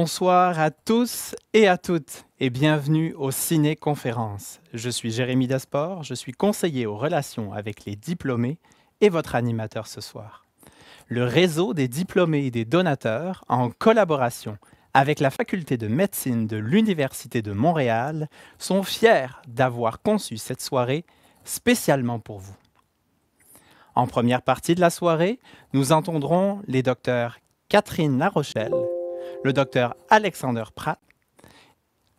Bonsoir à tous et à toutes et bienvenue au Ciné-Conférences. Je suis Jérémy Dasport, je suis conseiller aux relations avec les diplômés et votre animateur ce soir. Le réseau des diplômés et des donateurs, en collaboration avec la faculté de médecine de l'Université de Montréal, sont fiers d'avoir conçu cette soirée spécialement pour vous. En première partie de la soirée, nous entendrons les docteurs Catherine Larochelle, le docteur Alexander Pratt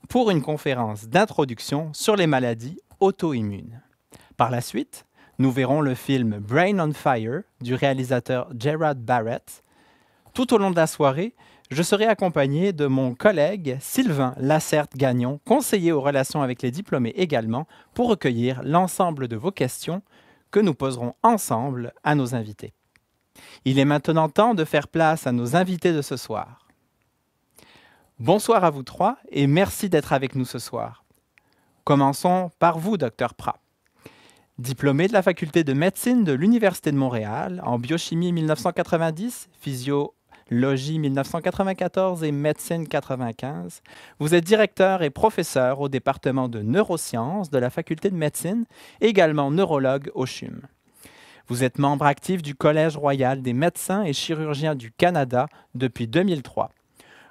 pour une conférence d'introduction sur les maladies auto-immunes. Par la suite, nous verrons le film Brain on Fire du réalisateur Gerard Barrett. Tout au long de la soirée, je serai accompagné de mon collègue Sylvain Lacerte-Gagnon, conseiller aux relations avec les diplômés également, pour recueillir l'ensemble de vos questions que nous poserons ensemble à nos invités. Il est maintenant temps de faire place à nos invités de ce soir. Bonsoir à vous trois et merci d'être avec nous ce soir. Commençons par vous, docteur Prat. Diplômé de la faculté de médecine de l'Université de Montréal en biochimie 1990, physiologie 1994 et médecine 95, vous êtes directeur et professeur au département de neurosciences de la faculté de médecine, également neurologue au CHUM. Vous êtes membre actif du Collège royal des médecins et chirurgiens du Canada depuis 2003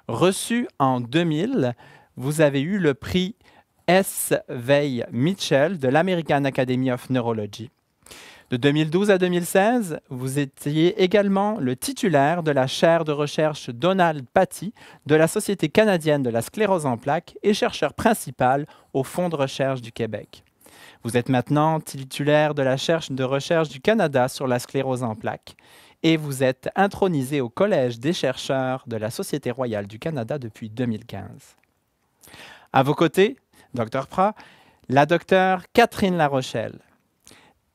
Reçu en 2000, vous avez eu le prix S. Veil Mitchell de l'American Academy of Neurology. De 2012 à 2016, vous étiez également le titulaire de la chaire de recherche Donald Patty de la Société canadienne de la sclérose en plaques et chercheur principal au Fonds de recherche du Québec. Vous êtes maintenant titulaire de la chaire de recherche du Canada sur la sclérose en plaques et vous êtes intronisé au Collège des chercheurs de la Société royale du Canada depuis 2015. À vos côtés, Dr Pra, la docteur Catherine Larochelle.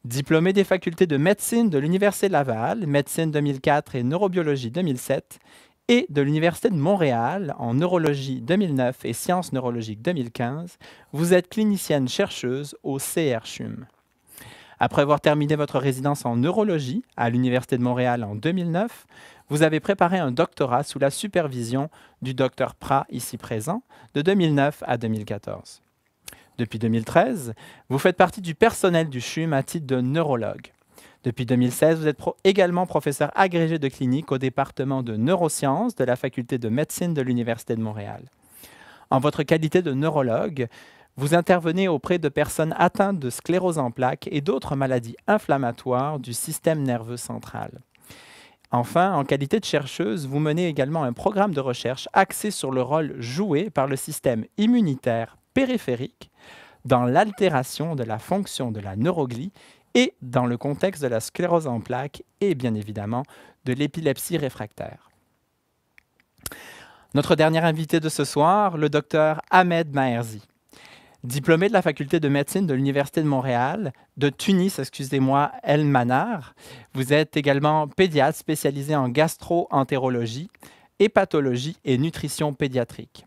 Diplômée des facultés de médecine de l'Université Laval, médecine 2004 et neurobiologie 2007, et de l'Université de Montréal en neurologie 2009 et sciences neurologiques 2015, vous êtes clinicienne chercheuse au CRCHUM. Après avoir terminé votre résidence en neurologie à l'Université de Montréal en 2009, vous avez préparé un doctorat sous la supervision du docteur Prat, ici présent, de 2009 à 2014. Depuis 2013, vous faites partie du personnel du CHUM à titre de neurologue. Depuis 2016, vous êtes également professeur agrégé de clinique au département de neurosciences de la faculté de médecine de l'Université de Montréal. En votre qualité de neurologue, vous intervenez auprès de personnes atteintes de sclérose en plaques et d'autres maladies inflammatoires du système nerveux central. Enfin, en qualité de chercheuse, vous menez également un programme de recherche axé sur le rôle joué par le système immunitaire périphérique dans l'altération de la fonction de la neuroglie et dans le contexte de la sclérose en plaques et bien évidemment de l'épilepsie réfractaire. Notre dernier invité de ce soir, le docteur Ahmed Maherzi diplômé de la faculté de médecine de l'Université de Montréal, de Tunis, excusez-moi, El Manar. Vous êtes également pédiatre spécialisé en gastro-entérologie, hépatologie et nutrition pédiatrique.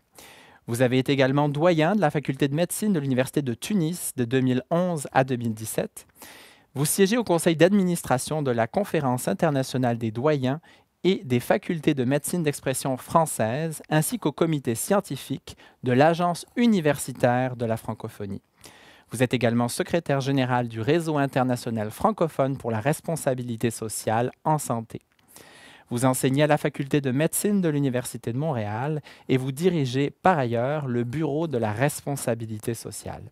Vous avez été également doyen de la faculté de médecine de l'Université de Tunis de 2011 à 2017. Vous siégez au conseil d'administration de la Conférence internationale des doyens et des facultés de médecine d'expression française, ainsi qu'au comité scientifique de l'Agence universitaire de la francophonie. Vous êtes également secrétaire général du Réseau international francophone pour la responsabilité sociale en santé. Vous enseignez à la faculté de médecine de l'Université de Montréal et vous dirigez par ailleurs le Bureau de la responsabilité sociale.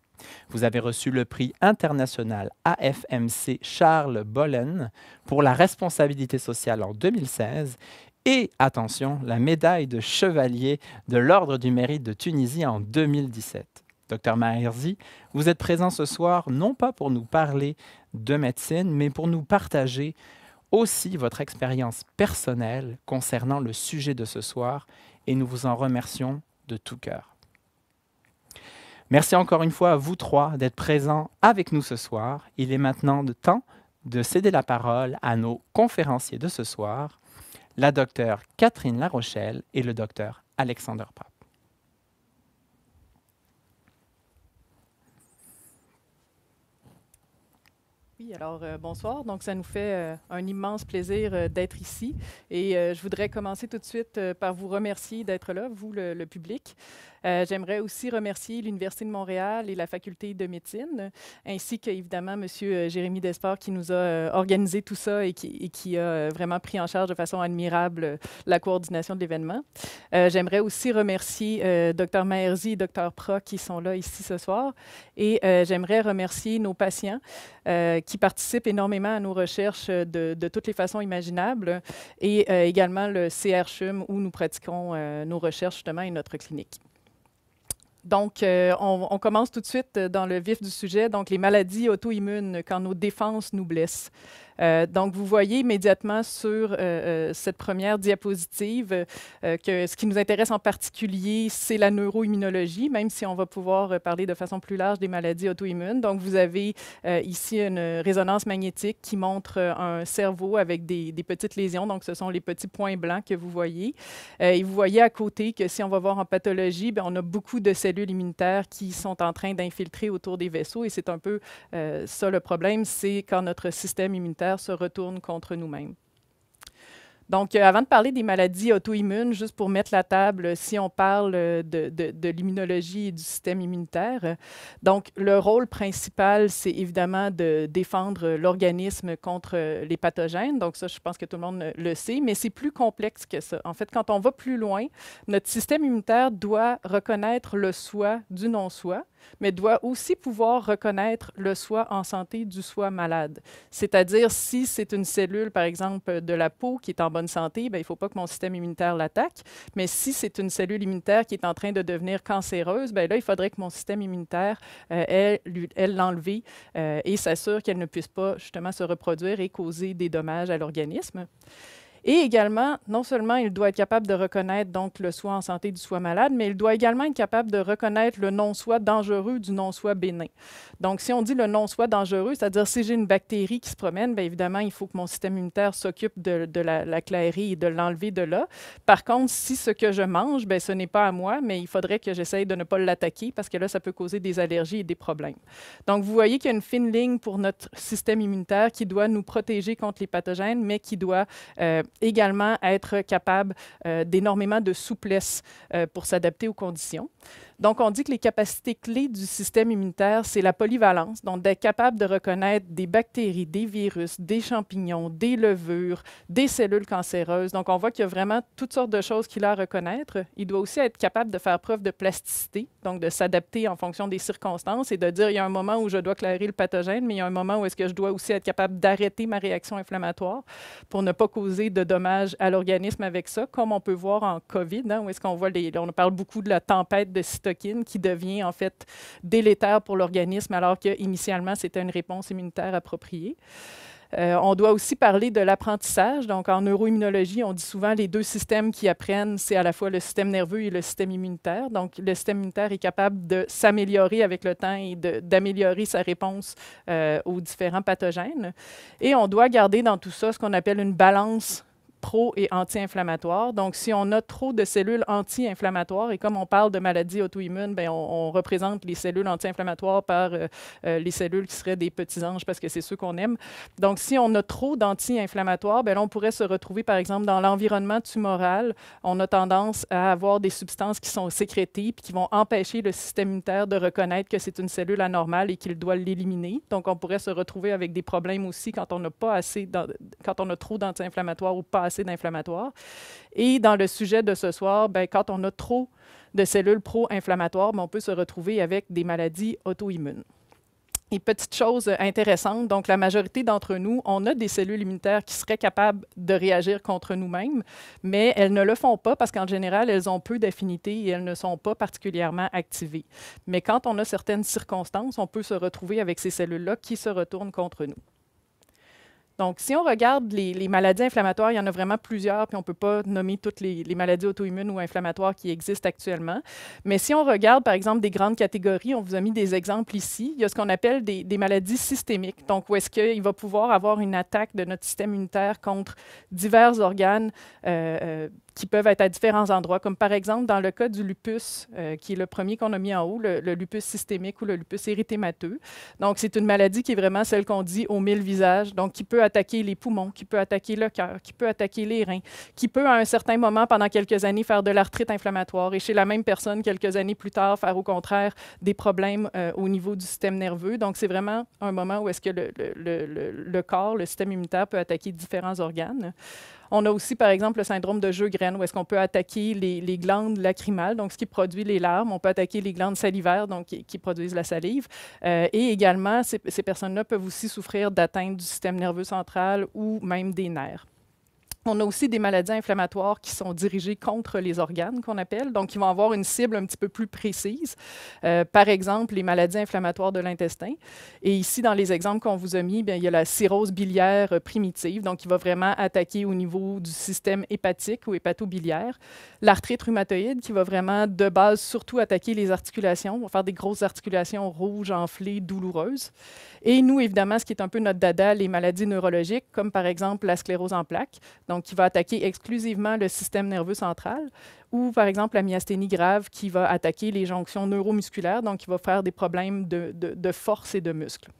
Vous avez reçu le prix international AFMC Charles Bollen pour la responsabilité sociale en 2016 et, attention, la médaille de chevalier de l'Ordre du mérite de Tunisie en 2017. Docteur Maherzi, vous êtes présent ce soir non pas pour nous parler de médecine, mais pour nous partager aussi votre expérience personnelle concernant le sujet de ce soir et nous vous en remercions de tout cœur. Merci encore une fois à vous trois d'être présents avec nous ce soir. Il est maintenant de temps de céder la parole à nos conférenciers de ce soir, la docteure Catherine Larochelle et le docteur Alexander Oui, alors euh, bonsoir. Donc, ça nous fait euh, un immense plaisir euh, d'être ici et je voudrais commencer tout de suite par vous remercier d'être là, vous, le public. Euh, j'aimerais aussi remercier l'Université de Montréal et la Faculté de médecine, ainsi qu'évidemment M. Jérémy Desport qui nous a euh, organisé tout ça et qui, qui, a euh, vraiment pris en charge de façon admirable la coordination de l'événement. J'aimerais aussi remercier Dr Maherzi et Dr Pro qui sont là ici ce soir. Et j'aimerais remercier nos patients qui participent énormément à nos recherches de, de toutes les façons imaginables et également le CRCHUM où nous pratiquons nos recherches justement et notre clinique. Donc, euh, on, on, commence tout de suite euh, dans le vif du sujet, donc les maladies auto-immunes quand nos défenses nous blessent. Euh, donc, vous voyez immédiatement sur euh, euh, cette première diapositive que ce qui nous intéresse en particulier, c'est la neuroimmunologie, même si on va pouvoir parler de façon plus large des maladies auto-immunes. Donc, vous avez ici une résonance magnétique qui montre un cerveau avec des, petites lésions. Donc, ce sont les petits points blancs que vous voyez. et vous voyez à côté que si on va voir en pathologie, ben, on a beaucoup de cellules immunitaires qui sont en train d'infiltrer autour des vaisseaux. Et c'est un peu ça le problème, c'est quand notre système immunitaire se retourne contre nous-mêmes. Donc, euh, avant de parler des maladies auto-immunes, juste pour mettre la table, euh, si on parle euh, de, de, de l'immunologie et du système immunitaire, donc le rôle principal, c'est évidemment de défendre l'organisme contre les pathogènes. Donc, ça, je pense que tout le monde le sait, mais c'est plus complexe que ça. En fait, quand on va plus loin, notre système immunitaire doit reconnaître le soi du non-soi mais doit aussi pouvoir reconnaître le soi en santé du soi malade. C'est-à-dire, si c'est une cellule, par exemple, de la peau qui est en bonne santé, ben, il ne faut pas que mon système immunitaire l'attaque. Mais si c'est une cellule immunitaire qui est en train de devenir cancéreuse, ben là, il faudrait que mon système immunitaire, elle euh, l'enlève euh, et s'assure qu'elle ne puisse pas justement se reproduire et causer des dommages à l'organisme. Et également, non seulement il doit être capable de reconnaître donc le soi en santé du soi malade, mais il doit également être capable de reconnaître le non-soi dangereux du non-soi bénin. Donc, si on dit le non-soi dangereux, c'est-à-dire si j'ai une bactérie qui se promène, bien évidemment, il faut que mon système immunitaire s'occupe de, la, la et de l'enlever de là. Par contre, si ce que je mange, bien, ce n'est pas à moi, mais il faudrait que j'essaye de ne pas l'attaquer parce que là, ça peut causer des allergies et des problèmes. Donc, vous voyez qu'il y a une fine ligne pour notre système immunitaire qui doit nous protéger contre les pathogènes, mais qui doit euh, également être capable euh, d'énormément de souplesse euh, pour s'adapter aux conditions. Donc, on dit que les capacités clés du système immunitaire, c'est la polyvalence, donc d'être capable de reconnaître des bactéries, des virus, des champignons, des levures, des cellules cancéreuses. Donc, on voit qu'il y a vraiment toutes sortes de choses qu'il a à reconnaître. Il doit aussi être capable de faire preuve de plasticité, donc de s'adapter en fonction des circonstances et de dire, il y a un moment où je dois clarer le pathogène, mais il y a un moment où est-ce que je dois aussi être capable d'arrêter ma réaction inflammatoire pour ne pas causer de dommages à l'organisme avec ça, comme on peut voir en COVID, hein, où est-ce qu'on voit les... On parle beaucoup de la tempête de qui devient en fait délétère pour l'organisme alors qu'initialement c'était une réponse immunitaire appropriée. Euh, on doit aussi parler de l'apprentissage. Donc, en neuroimmunologie, on dit souvent les deux systèmes qui apprennent, c'est à la fois le système nerveux et le système immunitaire. Donc, le système immunitaire est capable de s'améliorer avec le temps et d'améliorer sa réponse euh, aux différents pathogènes. Et on doit garder dans tout ça ce qu'on appelle une balance trop et anti-inflammatoires. Donc, si on a trop de cellules anti-inflammatoires, et comme on parle de maladies auto-immunes, ben, on, représente les cellules anti-inflammatoires par euh, euh, les cellules qui seraient des petits anges parce que c'est ceux qu'on aime. Donc, si on a trop d'anti-inflammatoires, ben, on pourrait se retrouver, par exemple, dans l'environnement tumoral. On a tendance à avoir des substances qui sont sécrétées puis qui vont empêcher le système immunitaire de reconnaître que c'est une cellule anormale et qu'il doit l'éliminer. Donc, on pourrait se retrouver avec des problèmes aussi quand on n'a pas assez, quand on a trop d'anti-inflammatoires ou pas assez d'inflammatoire Et dans le sujet de ce soir, ben, quand on a trop de cellules pro-inflammatoires, ben, on peut se retrouver avec des maladies auto-immunes. Et petite chose intéressante, donc la majorité d'entre nous, on a des cellules immunitaires qui seraient capables de réagir contre nous-mêmes, mais elles ne le font pas parce qu'en général, elles ont peu d'affinité et elles ne sont pas particulièrement activées. Mais quand on a certaines circonstances, on peut se retrouver avec ces cellules-là qui se retournent contre nous. Donc, si on regarde les, maladies inflammatoires, il y en a vraiment plusieurs, puis on ne peut pas nommer toutes les, maladies auto-immunes ou inflammatoires qui existent actuellement. Mais si on regarde, par exemple, des grandes catégories, on vous a mis des exemples ici, il y a ce qu'on appelle des, maladies systémiques. Donc, où est-ce qu'il va pouvoir avoir une attaque de notre système immunitaire contre divers organes euh, euh, qui peuvent être à différents endroits, comme par exemple dans le cas du lupus, euh, qui est le premier qu'on a mis en haut, le, lupus systémique ou le lupus érythémateux. Donc, c'est une maladie qui est vraiment celle qu'on dit aux mille visages, donc qui peut attaquer les poumons, qui peut attaquer le cœur, qui peut attaquer les reins, qui peut à un certain moment, pendant quelques années, faire de l'arthrite inflammatoire et chez la même personne, quelques années plus tard, faire au contraire des problèmes euh, au niveau du système nerveux. Donc, c'est vraiment un moment où est-ce que le, le corps, le système immunitaire peut attaquer différents organes. On a aussi, par exemple, le syndrome de jeu où est-ce qu'on peut attaquer les, glandes lacrymales, donc ce qui produit les larmes. On peut attaquer les glandes salivaires, donc qui, produisent la salive. Euh, et également, ces, ces personnes-là peuvent aussi souffrir d'atteinte du système nerveux central ou même des nerfs. On a aussi des maladies inflammatoires qui sont dirigées contre les organes, qu'on appelle, donc qui vont avoir une cible un petit peu plus précise. Euh, par exemple, les maladies inflammatoires de l'intestin. Et ici, dans les exemples qu'on vous a mis, il y a la cirrhose biliaire primitive, donc qui va vraiment attaquer au niveau du système hépatique ou hépatobiliaire. L'arthrite rhumatoïde, qui va vraiment, de base, surtout attaquer les articulations, va faire des grosses articulations rouges, enflées, douloureuses. Et nous, évidemment, ce qui est un peu notre dada, les maladies neurologiques, comme par exemple la sclérose en plaques donc qui va attaquer exclusivement le système nerveux central, ou par exemple la myasthénie grave qui va attaquer les jonctions neuromusculaires, donc qui va faire des problèmes de, de, de force et de muscles.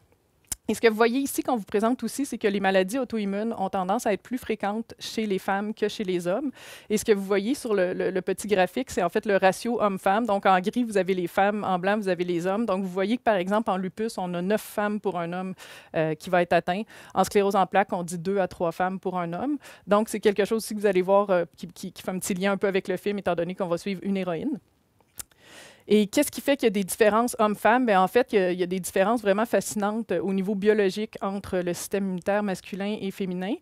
Et ce que vous voyez ici qu'on vous présente aussi, c'est que les maladies auto-immunes ont tendance à être plus fréquentes chez les femmes que chez les hommes. Et ce que vous voyez sur le, petit graphique, c'est en fait le ratio homme-femme. Donc en gris, vous avez les femmes, en blanc, vous avez les hommes. Donc vous voyez que par exemple en lupus, on a neuf femmes pour un homme euh, qui va être atteint. En sclérose en plaques, on dit deux à trois femmes pour un homme. Donc c'est quelque chose aussi que vous allez voir euh, qui, qui fait un petit lien un peu avec le film, étant donné qu'on va suivre une héroïne. Et qu'est-ce qui fait qu'il y a des différences hommes-femmes? Ben, en fait, il y, a, des différences vraiment fascinantes euh, au niveau biologique entre le système immunitaire masculin et féminin.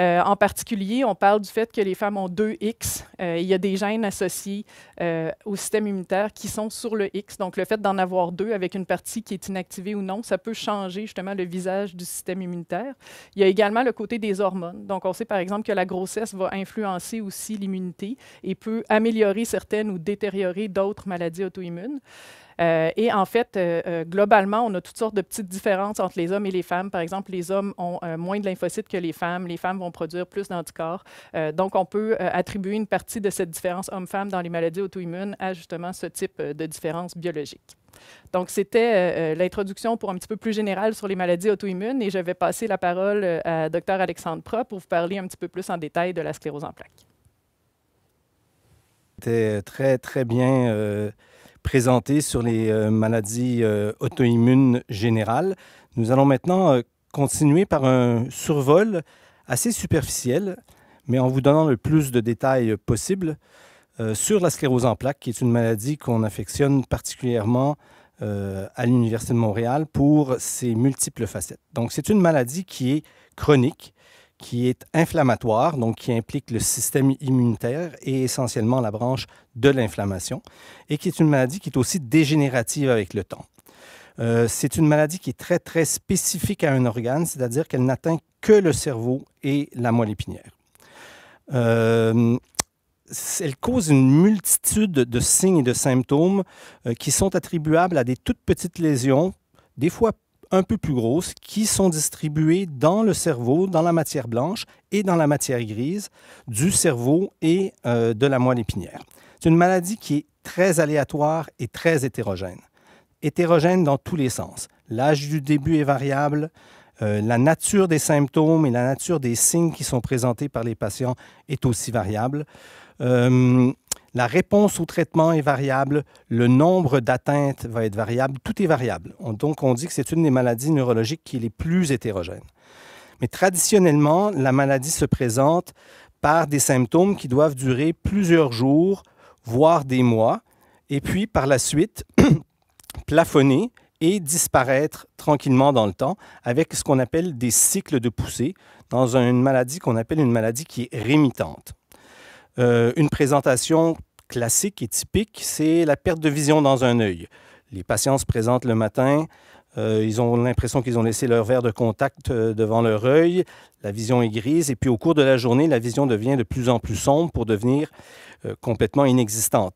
Euh, en particulier, on parle du fait que les femmes ont deux X. Euh, il y a des gènes associés euh, au système immunitaire qui sont sur le X. Donc, le fait d'en avoir deux avec une partie qui est inactivée ou non, ça peut changer justement le visage du système immunitaire. Il y a également le côté des hormones. Donc, on sait par exemple que la grossesse va influencer aussi l'immunité et peut améliorer certaines ou détériorer d'autres maladies auto-immunes. Euh, et en fait, euh, euh, globalement, on a toutes sortes de petites différences entre les hommes et les femmes. Par exemple, les hommes ont moins de lymphocytes que les femmes. Les femmes vont produire plus d'anticorps. donc, on peut attribuer une partie de cette différence homme-femme dans les maladies auto-immunes à justement ce type de différence biologique. Donc, c'était l'introduction pour un petit peu plus générale sur les maladies auto-immunes et je vais passer la parole à Dr. Alexandre Pro pour vous parler un petit peu plus en détail de la sclérose en plaques. C'était très, très bien présenté sur les euh, maladies euh, auto-immunes générales. Nous allons maintenant euh, continuer par un survol assez superficiel, mais en vous donnant le plus de détails possible sur la sclérose en plaques, qui est une maladie qu'on affectionne particulièrement à l'Université de Montréal pour ses multiples facettes. Donc, c'est une maladie qui est chronique, qui est inflammatoire, donc qui implique le système immunitaire et essentiellement la branche de l'inflammation, et qui est une maladie qui est aussi dégénérative avec le temps. Euh, c'est une maladie qui est très, très spécifique à un organe, c'est-à-dire qu'elle n'atteint que le cerveau et la moelle épinière. Euh, elle cause une multitude de signes et de symptômes euh, qui sont attribuables à des toutes petites lésions, des fois un peu plus grosses qui sont distribuées dans le cerveau, dans la matière blanche et dans la matière grise du cerveau et euh, de la moelle épinière. C'est une maladie qui est très aléatoire et très hétérogène. Hétérogène dans tous les sens. L'âge du début est variable, euh, la nature des symptômes et la nature des signes qui sont présentés par les patients est aussi variable. Euh, la réponse au traitement est variable, le nombre d'atteintes va être variable, tout est variable. donc, on dit que c'est une des maladies neurologiques qui est les plus hétérogènes. Mais traditionnellement, la maladie se présente par des symptômes qui doivent durer plusieurs jours, voire des mois, et puis par la suite plafonner et disparaître tranquillement dans le temps avec ce qu'on appelle des cycles de poussée dans une maladie qu'on appelle une maladie qui est rémitante. Euh, une présentation classique et typique, c'est la perte de vision dans un œil. Les patients se présentent le matin, euh, ils ont l'impression qu'ils ont laissé leur verre de contact euh, devant leur œil, la vision est grise, et puis au cours de la journée, la vision devient de plus en plus sombre pour devenir complètement inexistante.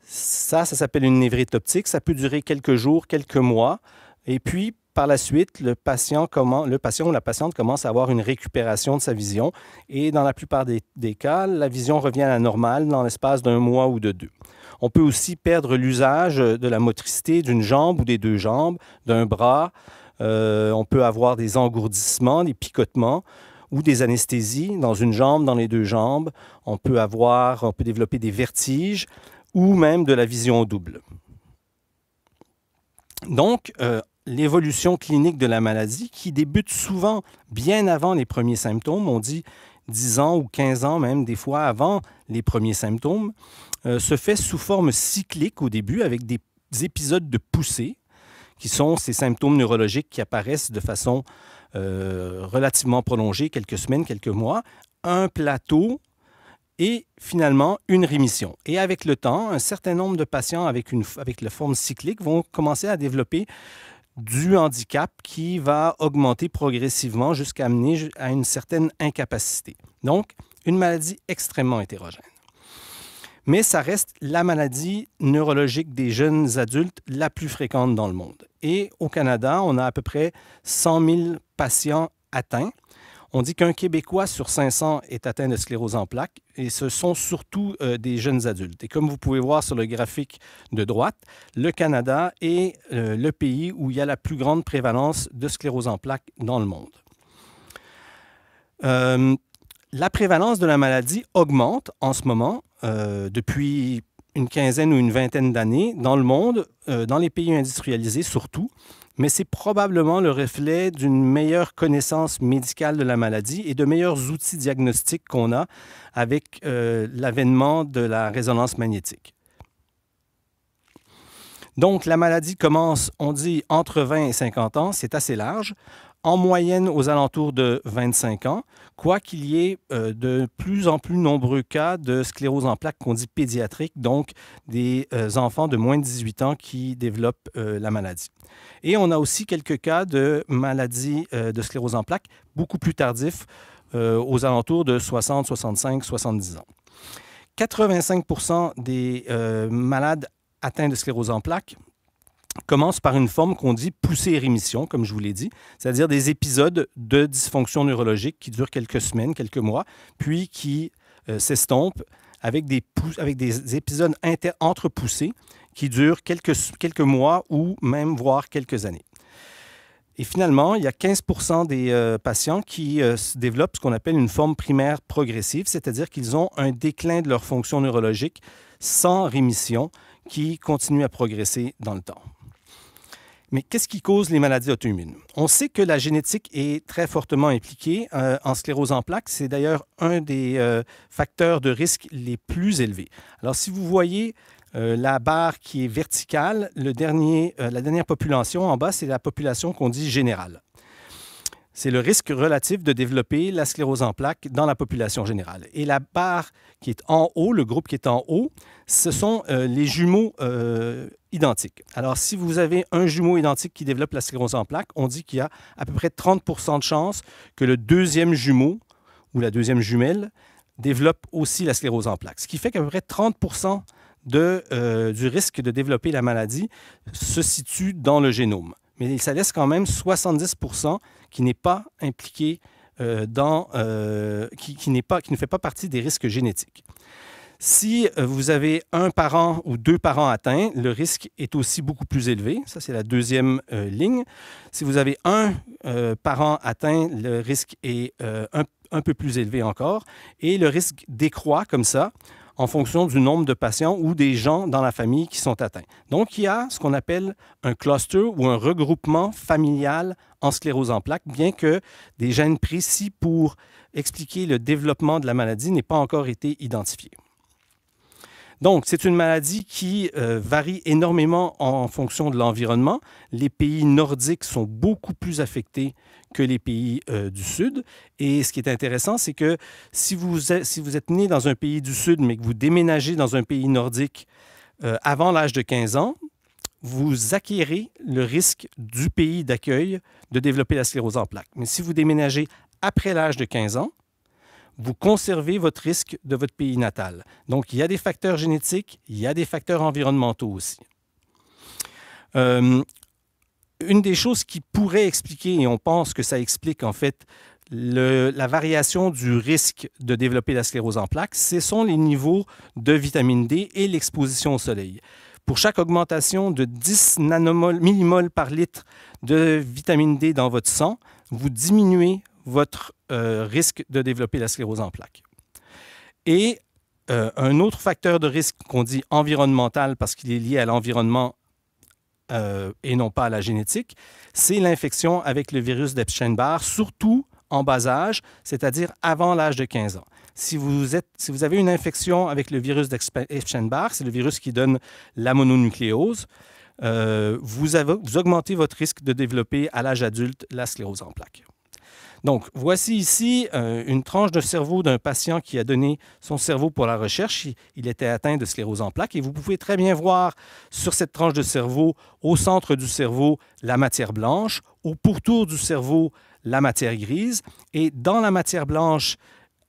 Ça, ça s'appelle une névrite optique, ça peut durer quelques jours, quelques mois, et puis par la suite, le patient, comment, le patient ou la patiente commence à avoir une récupération de sa vision et dans la plupart des, cas, la vision revient à la normale dans l'espace d'un mois ou de deux. On peut aussi perdre l'usage de la motricité d'une jambe ou des deux jambes, d'un bras. Euh, on peut avoir des engourdissements, des picotements ou des anesthésies dans une jambe, dans les deux jambes. On peut avoir, on peut développer des vertiges ou même de la vision double. Donc, euh, l'évolution clinique de la maladie qui débute souvent bien avant les premiers symptômes. On dit 10 ans ou 15 ans même des fois avant les premiers symptômes, euh, se fait sous forme cyclique au début avec des épisodes de poussée, qui sont ces symptômes neurologiques qui apparaissent de façon euh, relativement prolongée, quelques semaines, quelques mois, un plateau et finalement une rémission. Et avec le temps, un certain nombre de patients avec, une, avec la forme cyclique vont commencer à développer du handicap qui va augmenter progressivement jusqu'à amener à une certaine incapacité. Donc, une maladie extrêmement hétérogène. Mais ça reste la maladie neurologique des jeunes adultes la plus fréquente dans le monde. Et au Canada, on a à peu près 100 000 patients atteints on dit qu'un Québécois sur 500 est atteint de sclérose en plaques et ce sont surtout euh, des jeunes adultes. Et comme vous pouvez voir sur le graphique de droite, le Canada est euh, le pays où il y a la plus grande prévalence de sclérose en plaques dans le monde. Euh, la prévalence de la maladie augmente en ce moment depuis une quinzaine ou une vingtaine d'années dans le monde, dans les pays industrialisés surtout mais c'est probablement le reflet d'une meilleure connaissance médicale de la maladie et de meilleurs outils diagnostiques qu'on a avec euh, l'avènement de la résonance magnétique. Donc, la maladie commence, on dit, entre 20 et 50 ans, c'est assez large en moyenne aux alentours de 25 ans, quoiqu'il y ait euh, de plus en plus nombreux cas de sclérose en plaques qu'on dit pédiatrique, donc des euh, enfants de moins de 18 ans qui développent euh, la maladie. Et on a aussi quelques cas de maladie de sclérose en plaques beaucoup plus tardifs, aux alentours de 60, 65, 70 ans. 85 des malades atteints de sclérose en plaques commence par une forme qu'on dit poussée rémission, comme je vous l'ai dit, c'est-à-dire des épisodes de dysfonction neurologique qui durent quelques semaines, quelques mois, puis qui euh, s'estompent avec des, épisodes entrepoussés qui durent quelques, mois ou même voire quelques années. Et finalement, il y a 15 des euh, patients qui euh, développent ce qu'on appelle une forme primaire progressive, c'est-à-dire qu'ils ont un déclin de leur fonction neurologique sans rémission qui continue à progresser dans le temps. Mais qu'est-ce qui cause les maladies auto-immunes? On sait que la génétique est très fortement impliquée euh, en sclérose en plaques. C'est d'ailleurs un des euh, facteurs de risque les plus élevés. Alors, si vous voyez euh, la barre qui est verticale, la dernière population en bas, c'est la population qu'on dit générale c'est le risque relatif de développer la sclérose en plaques dans la population générale. Et la barre qui est en haut, le groupe qui est en haut, ce sont euh, les jumeaux euh, identiques. Alors, si vous avez un jumeau identique qui développe la sclérose en plaques, on dit qu'il y a à peu près 30 de chances que le deuxième jumeau ou la deuxième jumelle développe aussi la sclérose en plaques. Ce qui fait qu'à peu près 30 euh, du risque de développer la maladie se situe dans le génome. Mais ça laisse quand même 70 qui n'est pas impliqué euh, dans, euh, qui, ne fait pas partie des risques génétiques. Si euh, vous avez un parent ou deux parents atteints, le risque est aussi beaucoup plus élevé. Ça, c'est la deuxième ligne. Si vous avez un parent atteint, le risque est un peu plus élevé encore. Et le risque décroît comme ça en fonction du nombre de patients ou des gens dans la famille qui sont atteints. Donc, il y a ce qu'on appelle un cluster ou un regroupement familial en sclérose en plaques, bien que des gènes précis pour expliquer le développement de la maladie n'aient pas encore été identifiés. Donc, c'est une maladie qui euh, varie énormément en, fonction de l'environnement. Les pays nordiques sont beaucoup plus affectés que les pays euh, du Sud. Et ce qui est intéressant, c'est que si vous, êtes né dans un pays du Sud, mais que vous déménagez dans un pays nordique euh, avant l'âge de 15 ans, vous acquérez le risque du pays d'accueil de développer la sclérose en plaques. Mais si vous déménagez après l'âge de 15 ans, vous conservez votre risque de votre pays natal. Donc, il y a des facteurs génétiques, il y a des facteurs environnementaux aussi. Euh, une des choses qui pourrait expliquer, et on pense que ça explique en fait la variation du risque de développer la sclérose en plaques, ce sont les niveaux de vitamine D et l'exposition au soleil. Pour chaque augmentation de 10 nanomol, millimoles par litre de vitamine D dans votre sang, vous diminuez votre euh, risque de développer la sclérose en plaque. Et euh, un autre facteur de risque qu'on dit environnemental parce qu'il est lié à l'environnement euh, et non pas à la génétique, c'est l'infection avec le virus d'Epstein-Barr, surtout en bas âge, c'est-à-dire avant l'âge de 15 ans. Si vous, êtes, si vous avez une infection avec le virus d'Epstein-Barr, c'est le virus qui donne la mononucléose, vous, vous augmentez votre risque de développer à l'âge adulte la sclérose en plaque. Donc, voici ici euh, une tranche de cerveau d'un patient qui a donné son cerveau pour la recherche. Il, était atteint de sclérose en plaques et vous pouvez très bien voir sur cette tranche de cerveau, au centre du cerveau, la matière blanche, au pourtour du cerveau, la matière grise, et dans la matière blanche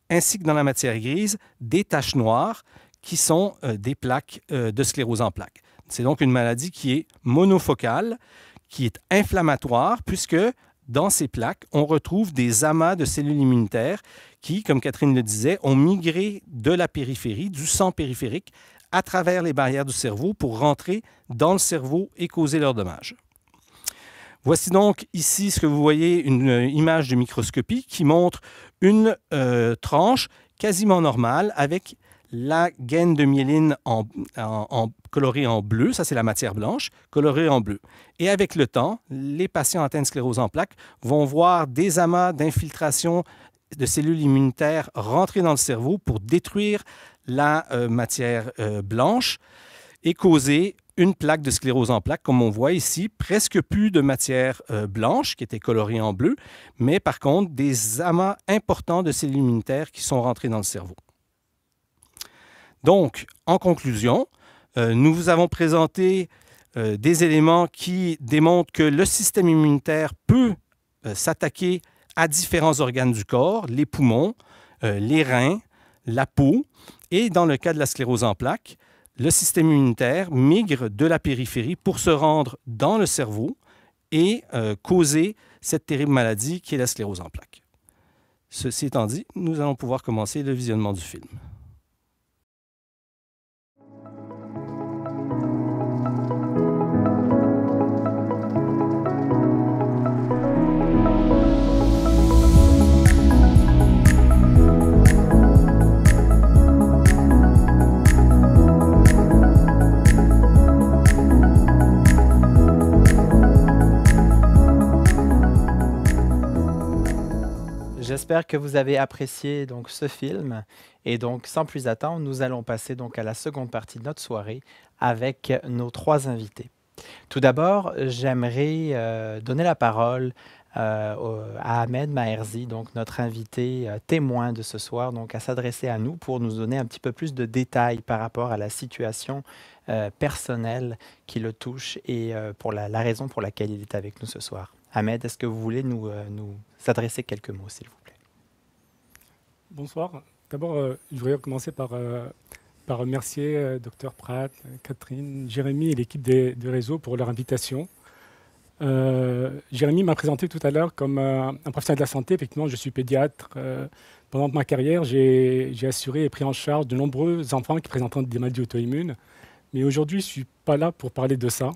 ainsi que dans la matière grise, des taches noires qui sont euh, des plaques euh, de sclérose en plaques. C'est donc une maladie qui est monofocale, qui est inflammatoire, puisque dans ces plaques, on retrouve des amas de cellules immunitaires qui, comme Catherine le disait, ont migré de la périphérie, du sang périphérique, à travers les barrières du cerveau pour rentrer dans le cerveau et causer leur dommages. Voici donc ici ce que vous voyez, une euh, image de microscopie qui montre une euh, tranche quasiment normale avec la gaine de myéline en, en, en, coloré en bleu, ça c'est la matière blanche, colorée en bleu. Et avec le temps, les patients atteints de sclérose en plaques vont voir des amas d'infiltration de cellules immunitaires rentrer dans le cerveau pour détruire la euh, matière euh, blanche et causer une plaque de sclérose en plaques, comme on voit ici, presque plus de matière euh, blanche qui était colorée en bleu, mais par contre des amas importants de cellules immunitaires qui sont rentrées dans le cerveau. Donc, en conclusion, euh, nous vous avons présenté euh, des éléments qui démontrent que le système immunitaire peut euh, s'attaquer à différents organes du corps, les poumons, les reins, la peau, et dans le cas de la sclérose en plaques, le système immunitaire migre de la périphérie pour se rendre dans le cerveau et causer cette terrible maladie qui est la sclérose en plaques. Ceci étant dit, nous allons pouvoir commencer le visionnement du film. J'espère que vous avez apprécié donc ce film. Et donc, sans plus attendre, nous allons passer donc à la seconde partie de notre soirée avec nos trois invités. Tout d'abord, j'aimerais euh, donner la parole euh, à Ahmed Maherzi, donc notre invité euh, témoin de ce soir, donc à s'adresser à nous pour nous donner un petit peu plus de détails par rapport à la situation personnelle qui le touche et pour la raison pour laquelle il est avec nous ce soir. Ahmed, est-ce que vous voulez euh, nous, adresser quelques mots, s'il vous plaît Bonsoir. D'abord, euh, je voudrais commencer par, euh, par remercier Dr Pratt, Catherine, Jérémy et l'équipe de réseau pour leur invitation. Jérémy m'a présenté tout à l'heure comme un professionnel de la santé. Effectivement, je suis pédiatre. pendant ma carrière, j'ai assuré et pris en charge de nombreux enfants qui présentent des maladies auto-immunes. Mais aujourd'hui, je ne suis pas là pour parler de ça.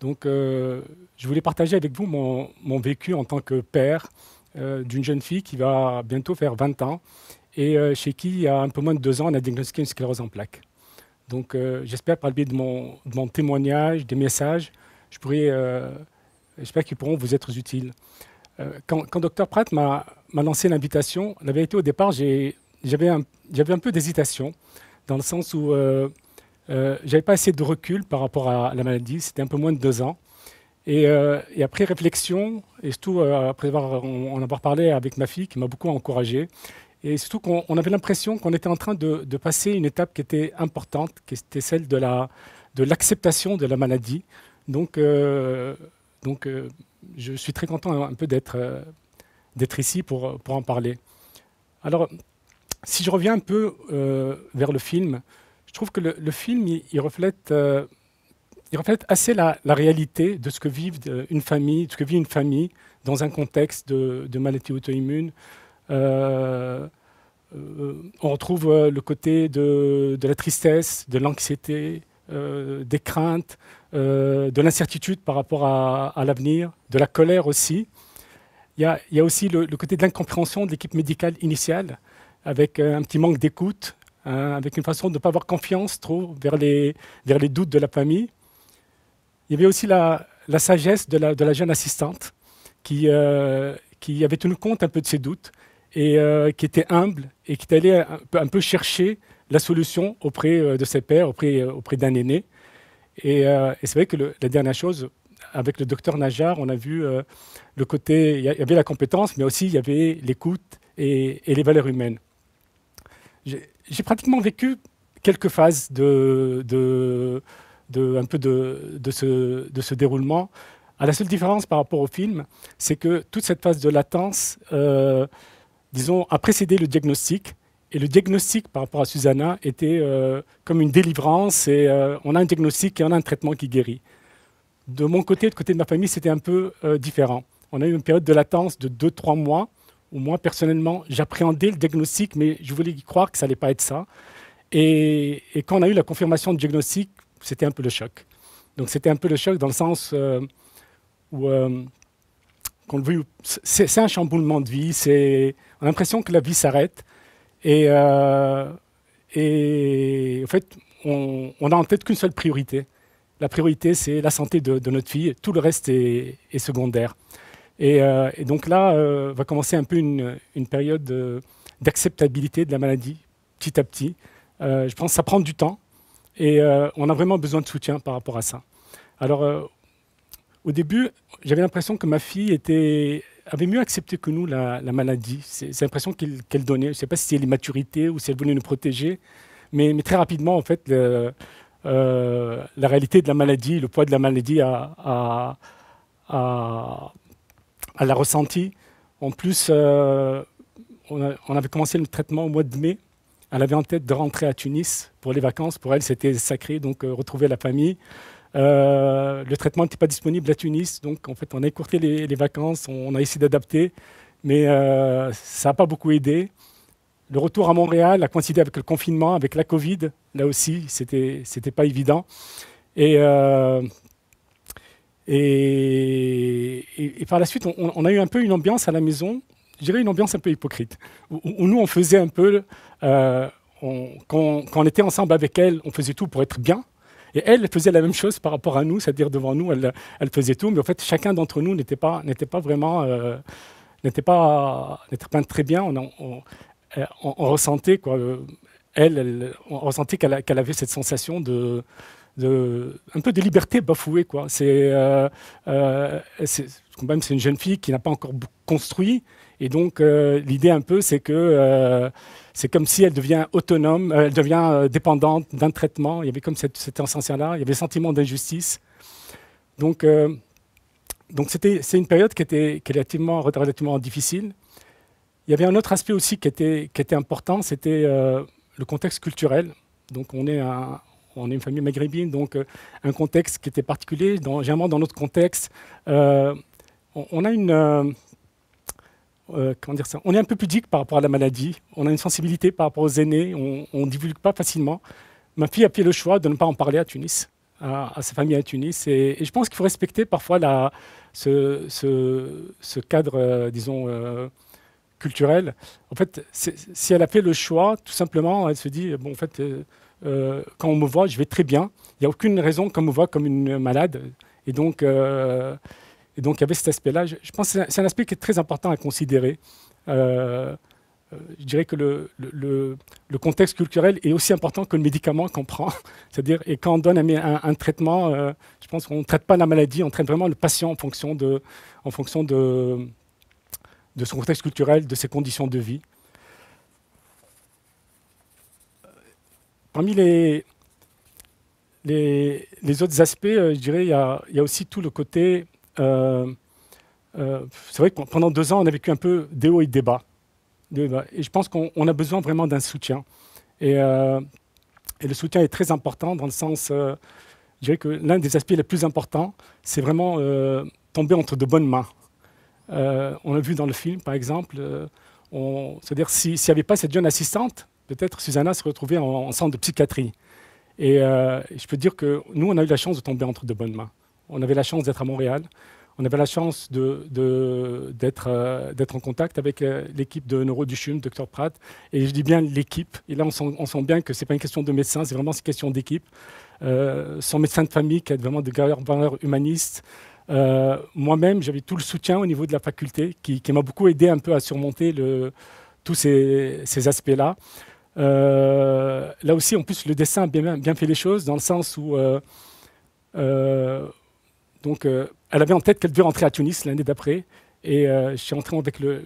Donc, euh, je voulais partager avec vous mon, vécu en tant que père euh, d'une jeune fille qui va bientôt faire 20 ans et euh, chez qui, il y a un peu moins de deux ans, on a diagnostiqué une sclérose en plaques. Donc, j'espère par le biais de mon, témoignage, des messages, je j'espère qu'ils pourront vous être utiles. quand, quand Dr Pratt m'a lancé l'invitation, la vérité au départ, j'avais un, un, peu d'hésitation, dans le sens où euh, j'avais pas assez de recul par rapport à la maladie, c'était un peu moins de deux ans. Et, euh, après réflexion, et surtout euh, après avoir, en avoir parlé avec ma fille qui m'a beaucoup encouragé, et surtout qu'on avait l'impression qu'on était en train de, passer une étape qui était importante, qui était celle de l'acceptation la, de, de la maladie. Donc, donc je suis très content un peu d'être ici pour, pour en parler. Alors, si je reviens un peu vers le film, je trouve que le, film, euh, il, reflète, assez la, réalité de ce que vivent euh, une famille, ce que vit une famille dans un contexte de, maladie auto-immune. Euh, on retrouve le côté de, la tristesse, de l'anxiété, des craintes, de l'incertitude par rapport à, l'avenir, de la colère aussi. Il y a, aussi le, le côté de l'incompréhension de l'équipe médicale initiale, avec un petit manque d'écoute, Hein, avec une façon de ne pas avoir confiance trop vers les, vers les doutes de la famille. Il y avait aussi la, sagesse de la, de la, jeune assistante qui, euh, qui avait tenu compte un peu de ses doutes et euh, qui était humble et qui allait un, un peu chercher la solution auprès euh, de ses pères, auprès, auprès d'un aîné. Et, c'est vrai que la dernière chose, avec le docteur Najar, on a vu le côté, il y avait la compétence, mais aussi il y avait l'écoute et, les valeurs humaines j'ai pratiquement vécu quelques phases de, un peu de, de, ce, de ce déroulement. À ah, la seule différence par rapport au film, c'est que toute cette phase de latence, euh, disons, a précédé le diagnostic. Et le diagnostic par rapport à Susanna était euh, comme une délivrance. Et euh, on a un diagnostic et on a un traitement qui guérit. De mon côté, de côté de ma famille, c'était un peu différent. On a eu une période de latence de 2-3 mois où moi, personnellement, j'appréhendais le diagnostic, mais je voulais y croire que ça n'allait pas être ça. Et, quand on a eu la confirmation de diagnostic, c'était un peu le choc. Donc c'était un peu le choc dans le sens euh, où, euh, c'est un chamboulement de vie, on a l'impression que la vie s'arrête. Et, euh, et, en fait, on n'a en tête qu'une seule priorité. La priorité, c'est la santé de, notre fille. Tout le reste est secondaire. Euh, et, donc là, euh, va commencer un peu une, période euh, d'acceptabilité de la maladie, petit à petit. je pense que ça prend du temps et on a vraiment besoin de soutien par rapport à ça. Alors, au début, j'avais l'impression que ma fille était, avait mieux accepté que nous la, maladie. C'est l'impression qu'elle donnait. Je ne sais pas si c'est l'immaturité ou si elle voulait nous protéger. Mais, très rapidement, en fait, la réalité de la maladie, le poids de la maladie a, elle l'a ressenti. En plus, euh, on, avait commencé le traitement au mois de mai. Elle avait en tête de rentrer à Tunis pour les vacances. Pour elle, c'était sacré, donc euh, retrouver la famille. Euh, le traitement n'était pas disponible à Tunis, donc en fait, on a écourté les, vacances, on, a essayé d'adapter, mais ça n'a pas beaucoup aidé. Le retour à Montréal a coïncidé avec le confinement, avec la Covid. Là aussi, c'était n'était pas évident. Et et, par la suite, on, a eu un peu une ambiance à la maison, je dirais une ambiance un peu hypocrite, où, nous, on faisait un peu, euh, quand, on était ensemble avec elle, on faisait tout pour être bien. Et elle faisait la même chose par rapport à nous, c'est-à-dire devant nous, elle, faisait tout, mais en fait, chacun d'entre nous n'était pas, pas vraiment... Euh, n'était pas, très bien. On, on, euh, ressentait, quoi, elle, on ressentait qu'elle avait cette sensation de, un peu de liberté bafouée. Quoi. C'est, euh, euh, même, c'est une jeune fille qui n'a pas encore construit. Et donc, euh, l'idée un peu, c'est que c'est comme si elle devient autonome, elle devient dépendante d'un traitement. Il y avait comme cette, cet là il y avait sentiment d'injustice. Donc, donc c'était, c'est une période qui était, relativement, relativement difficile. Il y avait un autre aspect aussi qui était, qui était important, c'était le contexte culturel. Donc on est, un, on est une famille maghrébine, donc euh, un contexte qui était particulier. généralement, dans notre contexte, euh, on, a une... Euh, comment dire ça On est un peu pudique par rapport à la maladie. On a une sensibilité par rapport aux aînés. On ne divulgue pas facilement. Ma fille a pris le choix de ne pas en parler à Tunis, à, sa famille à Tunis. Et, je pense qu'il faut respecter parfois la, ce, cadre, disons, culturelle, en fait, si elle a fait le choix, tout simplement, elle se dit, bon, en fait, euh, euh, quand on me voit, je vais très bien. Il n'y a aucune raison qu'on me voit comme une malade. Et donc, euh, et donc il y avait cet aspect-là. Je, pense que c'est un aspect qui est très important à considérer. je dirais que le, le, contexte culturel est aussi important que le médicament qu'on prend. C'est-à-dire, et quand on donne un, un traitement, je pense qu'on ne traite pas la maladie, on traite vraiment le patient en fonction de, en fonction de, de son contexte culturel, de ses conditions de vie. Parmi les, les, autres aspects, euh, je dirais, il y, a, aussi tout le côté... Euh, euh, c'est vrai que pendant deux ans, on a vécu un peu des hauts et des bas. Et je pense qu'on a besoin vraiment d'un soutien. Et, et, le soutien est très important dans le sens, je dirais que l'un des aspects les plus importants, c'est vraiment tomber entre de bonnes mains. Euh, on l'a vu dans le film, par exemple, euh, c'est-à-dire s'il n'y avait pas cette jeune assistante, peut-être Susanna se retrouvait en, centre de psychiatrie. Et euh, je peux dire que nous, on a eu la chance de tomber entre de bonnes mains. On avait la chance d'être à Montréal. On avait la chance d'être en contact avec l'équipe de neuro Dr Pratt. Et je dis bien l'équipe. Et là, on sent, bien que ce n'est pas une question de médecin, c'est vraiment une question d'équipe. son médecin de famille qui a vraiment de valeurs humanistes, euh, moi-même, j'avais tout le soutien au niveau de la faculté qui, m'a beaucoup aidé un peu à surmonter le, tous ces, aspects-là. Euh, là aussi, en plus, le dessin a bien, fait les choses dans le sens où euh, donc, elle avait en tête qu'elle devait rentrer à Tunis l'année d'après. Et je suis rentré avec le,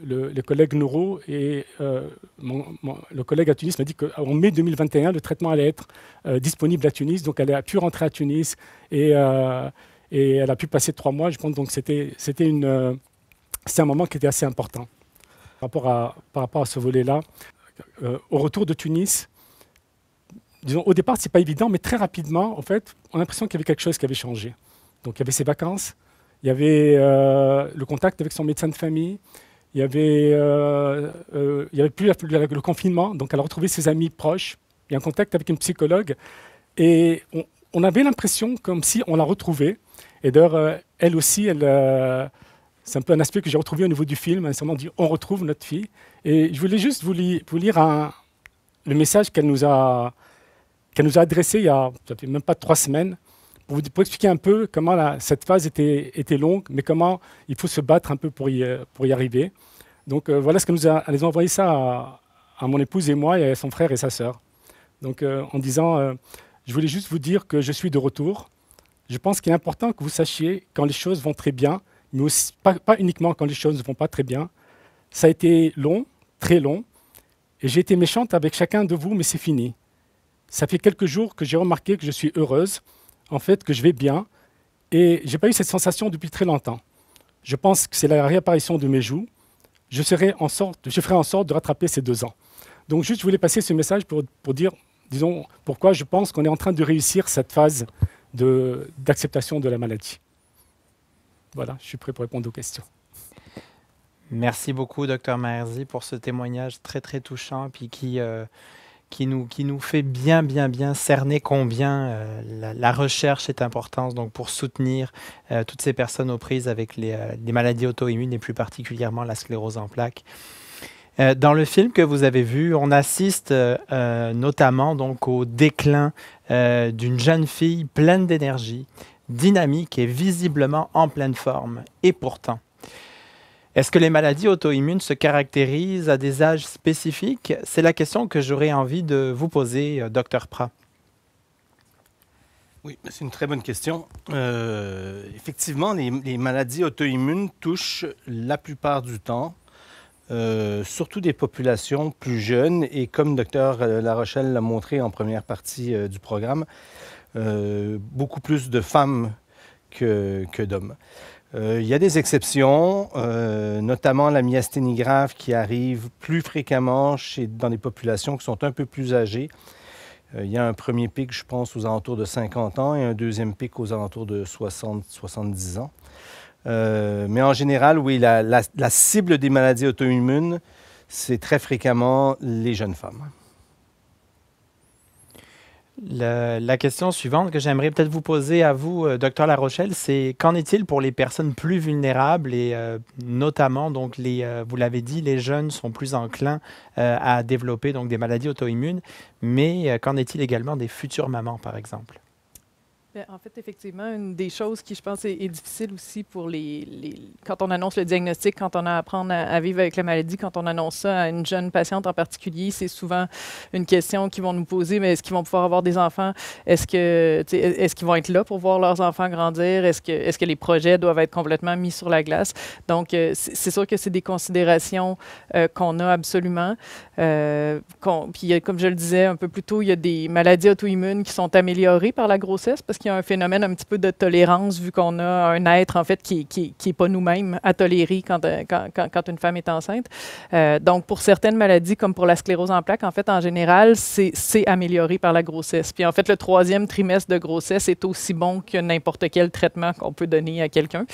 collègue Neuro et le collègue à Tunis m'a dit qu'en mai 2021, le traitement allait être disponible à Tunis. Donc elle a pu rentrer à Tunis et et elle a pu passer trois mois, je pense. Donc c'était une, euh, c'est un moment qui était assez important par rapport à, par rapport à ce volet-là. Euh, au retour de Tunis, disons, au départ, c'est pas évident, mais très rapidement, en fait, on a l'impression qu'il y avait quelque chose qui avait changé. Donc, il y avait ses vacances, il y avait euh, le contact avec son médecin de famille, il y avait, il y avait plus le confinement, donc elle a retrouvé ses amis proches, il y a un contact avec une psychologue, et on, on avait l'impression comme si on la retrouvait. Et d'ailleurs, euh, elle aussi, euh, c'est un peu un aspect que j'ai retrouvé au niveau du film. Hein, on dit on retrouve notre fille. Et je voulais juste vous, lire le message qu'elle nous a adressé il y a même pas trois semaines pour vous expliquer un peu comment cette phase était, longue, mais comment il faut se battre un peu pour y, arriver. Donc euh, voilà ce qu'elle nous a, ont envoyé ça à, mon épouse et moi et à son frère et sa sœur. Donc en disant je voulais juste vous dire que je suis de retour. Je pense qu'il est important que vous sachiez quand les choses vont très bien, mais aussi, pas, uniquement quand les choses ne vont pas très bien. Ça a été long, très long, et j'ai été méchante avec chacun de vous, mais c'est fini. Ça fait quelques jours que j'ai remarqué que je suis heureuse, en fait, que je vais bien, et j'ai pas eu cette sensation depuis très longtemps. Je pense que c'est la réapparition de mes joues. Je, serai en sorte, je ferai en sorte de rattraper ces deux ans. Donc juste, je voulais passer ce message pour dire, disons, pourquoi je pense qu'on est en train de réussir cette phase d'acceptation de, la maladie. Voilà, je suis prêt pour répondre aux questions. Merci beaucoup, docteur Maherzi, pour ce témoignage très très touchant, puis qui euh, nous, qui nous fait bien, bien, bien cerner combien euh, la, recherche est importante donc pour soutenir euh, toutes ces personnes aux prises avec les, les maladies auto-immunes et plus particulièrement la sclérose en plaques. Euh, dans le film que vous avez vu, on assiste euh, euh, notamment donc au déclin d'une jeune fille pleine d'énergie, dynamique et visiblement en pleine forme. Et pourtant, est-ce que les maladies auto-immunes se caractérisent à des âges spécifiques C'est la question que j'aurais envie de vous poser, docteur Prat. Oui, ben, c'est une très bonne question. effectivement, les, les maladies auto-immunes touchent la plupart du temps euh, surtout des populations plus jeunes. Et comme docteur euh, La Rochelle l'a montré en première partie euh, du programme, beaucoup plus de femmes que, d'hommes. Il y a des exceptions, notamment la myasthénie grave qui arrive plus fréquemment chez, dans des populations qui sont un peu plus âgées. Il y a un premier pic, je pense, aux alentours de 50 ans et un deuxième pic aux alentours de 60-70 ans. Euh, mais en général, oui, la, la cible des maladies auto-immunes, c'est très fréquemment les jeunes femmes. la question suivante que j'aimerais peut-être vous poser à vous, euh, docteur la Larochelle, c'est qu'en est-il pour les personnes plus vulnérables et euh, notamment, donc, les, vous l'avez dit, les jeunes sont plus enclins à développer donc, des maladies auto-immunes, mais qu'en est-il également des futures mamans, par exemple? Ben, en fait, effectivement, une des choses qui, je pense, est, difficile aussi pour les, Quand on annonce le diagnostic, quand on a à apprendre à, vivre avec la maladie, quand on annonce ça à une jeune patiente en particulier, c'est souvent une question qu'ils vont nous poser, mais est-ce qu'ils vont pouvoir avoir des enfants? Est-ce que est-ce qu'ils vont être là pour voir leurs enfants grandir? Est-ce que, est-ce que les projets doivent être complètement mis sur la glace? Donc, euh, c'est sûr que c'est des considérations euh, qu'on a absolument. Euh, puis, comme je le disais un peu plus tôt, il y a des maladies auto-immunes qui sont améliorées par la grossesse parce y a un phénomène un petit peu de tolérance, vu qu'on a un être, en fait, qui n'est qui, pas nous-mêmes à tolérer euh, quand, quand, quand, une femme est enceinte. Euh, donc, pour certaines maladies, comme pour la sclérose en plaques, en fait, en général, c'est amélioré par la grossesse. Puis, en fait, le troisième trimestre de grossesse est aussi bon que n'importe quel traitement qu'on peut donner à quelqu'un.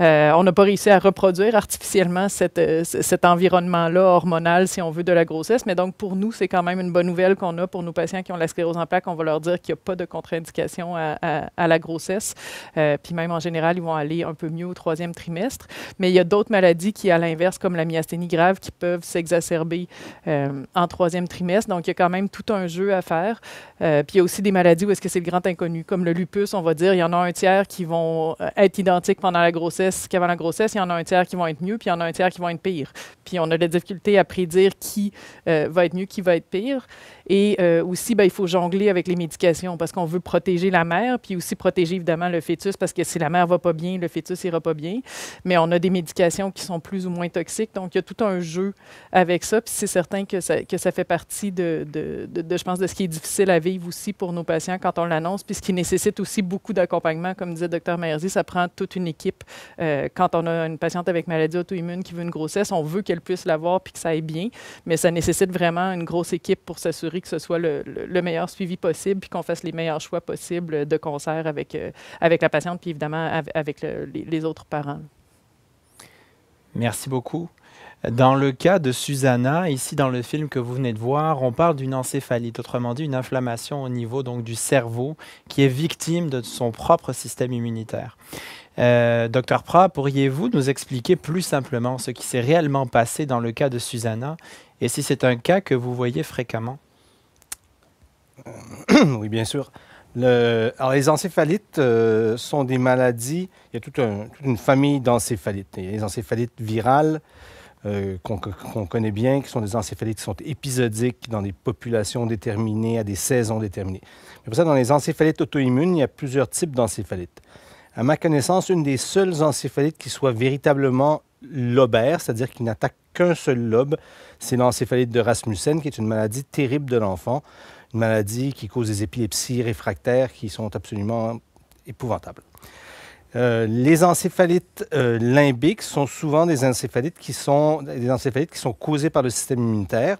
Euh, on n'a pas réussi à reproduire artificiellement cette, cet environnement-là hormonal, si on veut, de la grossesse. Mais donc, pour nous, c'est quand même une bonne nouvelle qu'on a pour nos patients qui ont la sclérose en plaques. On va leur dire qu'il n'y a pas de contre-indication à à, la grossesse. Euh, puis même en général, ils vont aller un peu mieux au troisième trimestre. Mais il y a d'autres maladies qui, à l'inverse, comme la myasthénie grave, qui peuvent s'exacerber euh, en troisième trimestre. Donc, il y a quand même tout un jeu à faire. Euh, puis il y a aussi des maladies où est-ce que c'est le grand inconnu, comme le lupus, on va dire. Il y en a un tiers qui vont être identiques pendant la grossesse qu'avant la grossesse. Il y en a un tiers qui vont être mieux, puis il y en a un tiers qui vont être pire. Puis on a la difficulté à prédire qui va être mieux, qui va être pire. Et aussi, ben, il faut jongler avec les médications parce qu'on veut protéger la mère, puis aussi protéger évidemment le fœtus parce que si la mère va pas bien, le fœtus ira pas bien. Mais on a des médications qui sont plus ou moins toxiques, donc il y a tout un jeu avec ça. Puis c'est certain que ça, que ça fait partie de, de, je pense, de ce qui est difficile à vivre aussi pour nos patients quand on l'annonce, puis ce qui nécessite aussi beaucoup d'accompagnement, comme disait Dr Maerzi, ça prend toute une équipe. Euh, quand on a une patiente avec maladie auto-immune qui veut une grossesse, on veut qu'elle puisse l'avoir puis que ça aille bien, mais ça nécessite vraiment une grosse équipe pour s'assurer que ce soit le, meilleur suivi possible puis qu'on fasse les meilleurs choix possibles de avec, euh, avec la patiente, puis évidemment avec les, autres parents. Merci beaucoup. Dans le cas de Susanna, ici dans le film que vous venez de voir, on parle d'une encéphalite, autrement dit une inflammation au niveau donc du cerveau qui est victime de son propre système immunitaire. Euh, docteur Pra, pourriez-vous nous expliquer plus simplement ce qui s'est réellement passé dans le cas de Susanna et si c'est un cas que vous voyez fréquemment Oui, bien sûr alors, les encéphalites euh, sont des maladies. Il y a toute, une famille d'encéphalites. Il y a les encéphalites virales euh, qu'on connaît bien, qui sont des encéphalites qui sont épisodiques dans des populations déterminées, à des saisons déterminées. Mais pour ça, dans les encéphalites auto-immunes, il y a plusieurs types d'encéphalites. À ma connaissance, une des seules encéphalites qui soit véritablement lobaire, c'est-à-dire qui n'attaque qu'un seul lobe, c'est l'encéphalite de Rasmussen, qui est une maladie terrible de l'enfant une maladie qui cause des épilepsies réfractaires qui sont absolument épouvantables. Euh, les encéphalites euh, limbiques sont souvent des encéphalites, qui sont, des encéphalites qui sont causées par le système immunitaire.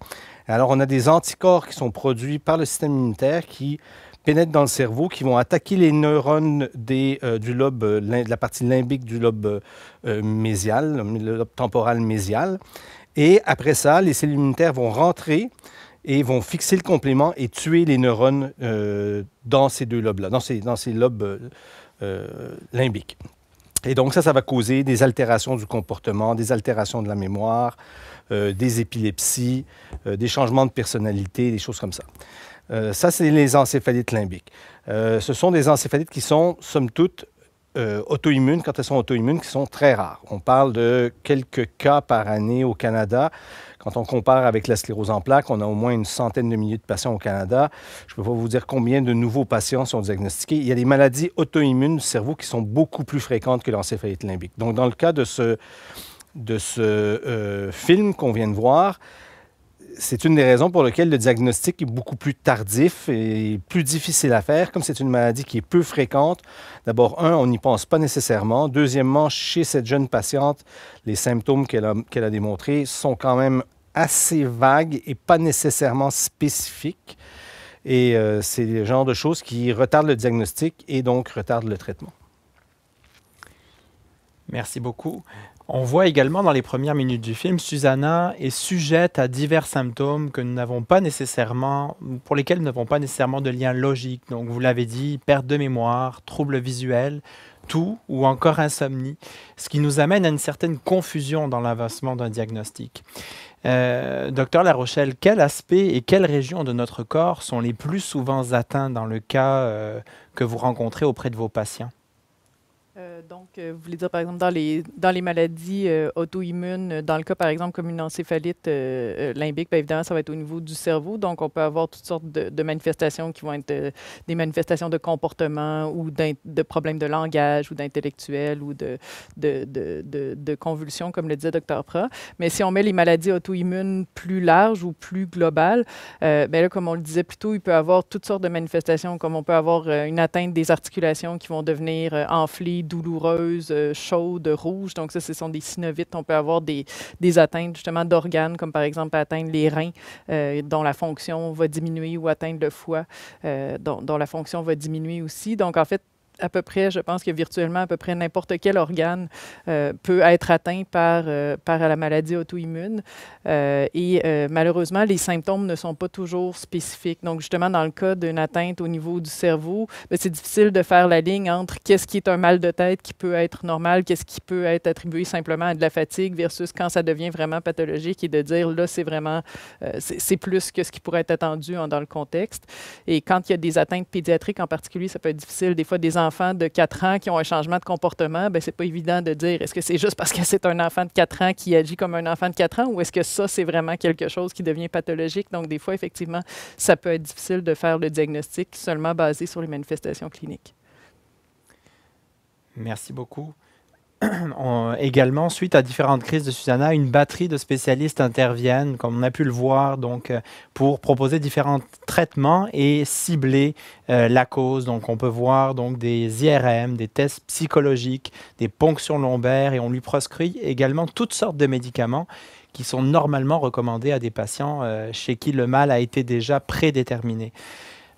Alors, on a des anticorps qui sont produits par le système immunitaire qui pénètrent dans le cerveau, qui vont attaquer les neurones euh, du lobe, de la partie limbique du lobe mésial, le lobe temporal mésial. Et après ça, les cellules immunitaires vont rentrer et vont fixer le complément et tuer les neurones euh, dans ces deux lobes-là, dans ces, dans ces lobes euh, euh, limbiques. Et donc ça, ça va causer des altérations du comportement, des altérations de la mémoire, des épilepsies, des changements de personnalité, des choses comme ça. ça, c'est les encéphalites limbiques. ce sont des encéphalites qui sont, somme toute, auto-immunes, quand elles sont auto-immunes, qui sont très rares. On parle de quelques cas par année au Canada. Quand on compare avec la sclérose en plaques, on a au moins une centaine de milliers de patients au Canada. Je ne peux pas vous dire combien de nouveaux patients sont diagnostiqués. Il y a des maladies auto-immunes du cerveau qui sont beaucoup plus fréquentes que l'encéphalite limbique. Donc, dans le cas de ce, de ce euh, film qu'on vient de voir, c'est une des raisons pour lesquelles le diagnostic est beaucoup plus tardif et plus difficile à faire, comme c'est une maladie qui est peu fréquente. D'abord, un, on n'y pense pas nécessairement. Deuxièmement, chez cette jeune patiente, les symptômes qu'elle a, a démontrés sont quand même assez vague et pas nécessairement spécifique. Et euh, c'est le genre de choses qui retardent le diagnostic et donc retardent le traitement. Merci beaucoup. On voit également dans les premières minutes du film, Susanna est sujette à divers symptômes que nous n'avons pas nécessairement, pour lesquels nous n'avons pas nécessairement de lien logique. Donc, vous l'avez dit, perte de mémoire, troubles visuels, tout ou encore insomnie, ce qui nous amène à une certaine confusion dans l'avancement d'un diagnostic. Euh, docteur Larochelle, quels quel aspect et quelles régions de notre corps sont les plus souvent atteints dans le cas euh, que vous rencontrez auprès de vos patients euh, donc, euh, vous voulez dire, par exemple, dans les, dans les maladies euh, auto-immunes, dans le cas, par exemple, comme une encéphalite limbique, bien évidemment, ça va être au niveau du cerveau. Donc, on peut avoir toutes sortes de, manifestations qui vont être des manifestations de comportement ou de problèmes de langage ou d'intellectuel ou de de, convulsions, comme le disait docteur Pra. Mais si on met les maladies auto-immunes plus larges ou plus globales, bien là, comme on le disait plus tôt, il peut avoir toutes sortes de manifestations, comme on peut avoir une atteinte des articulations qui vont devenir enflées, douloureuse, euh, chaude, rouge. Donc, ça, ce sont des synovites. On peut avoir des, atteintes justement d'organes, comme par exemple atteindre les reins, euh, dont la fonction va diminuer, ou atteindre le foie, euh, dont la fonction va diminuer aussi. Donc, en fait, à peu près, je pense que virtuellement, à peu près n'importe quel organe euh, peut être atteint par, euh, par la maladie auto-immune. Euh, et malheureusement, les symptômes ne sont pas toujours spécifiques. Donc, justement, dans le cas d'une atteinte au niveau du cerveau, ben, c'est difficile de faire la ligne entre qu'est-ce qui est un mal de tête qui peut être normal, qu'est-ce qui peut être attribué simplement à de la fatigue versus quand ça devient vraiment pathologique et de dire, là, c'est vraiment, c'est plus que ce qui pourrait être attendu dans le contexte. Et quand il y a des atteintes pédiatriques en particulier, ça peut être difficile. Des fois, des enfants de 4 ans qui ont un changement de comportement, ce ben, c'est pas évident de dire est-ce que c'est juste parce que c'est un enfant de 4 ans qui agit comme un enfant de 4 ans ou est-ce que ça, c'est vraiment quelque chose qui devient pathologique. Donc, des fois, effectivement, ça peut être difficile de faire le diagnostic seulement basé sur les manifestations cliniques. Merci beaucoup. également, suite à différentes crises de Susanna, une batterie de spécialistes interviennent, comme on a pu le voir, donc, euh, pour proposer différents traitements et cibler euh, la cause. Donc, on peut voir donc, des IRM, des tests psychologiques, des ponctions lombaires, et on lui proscrit également toutes sortes de médicaments qui sont normalement recommandés à des patients euh, chez qui le mal a été déjà prédéterminé.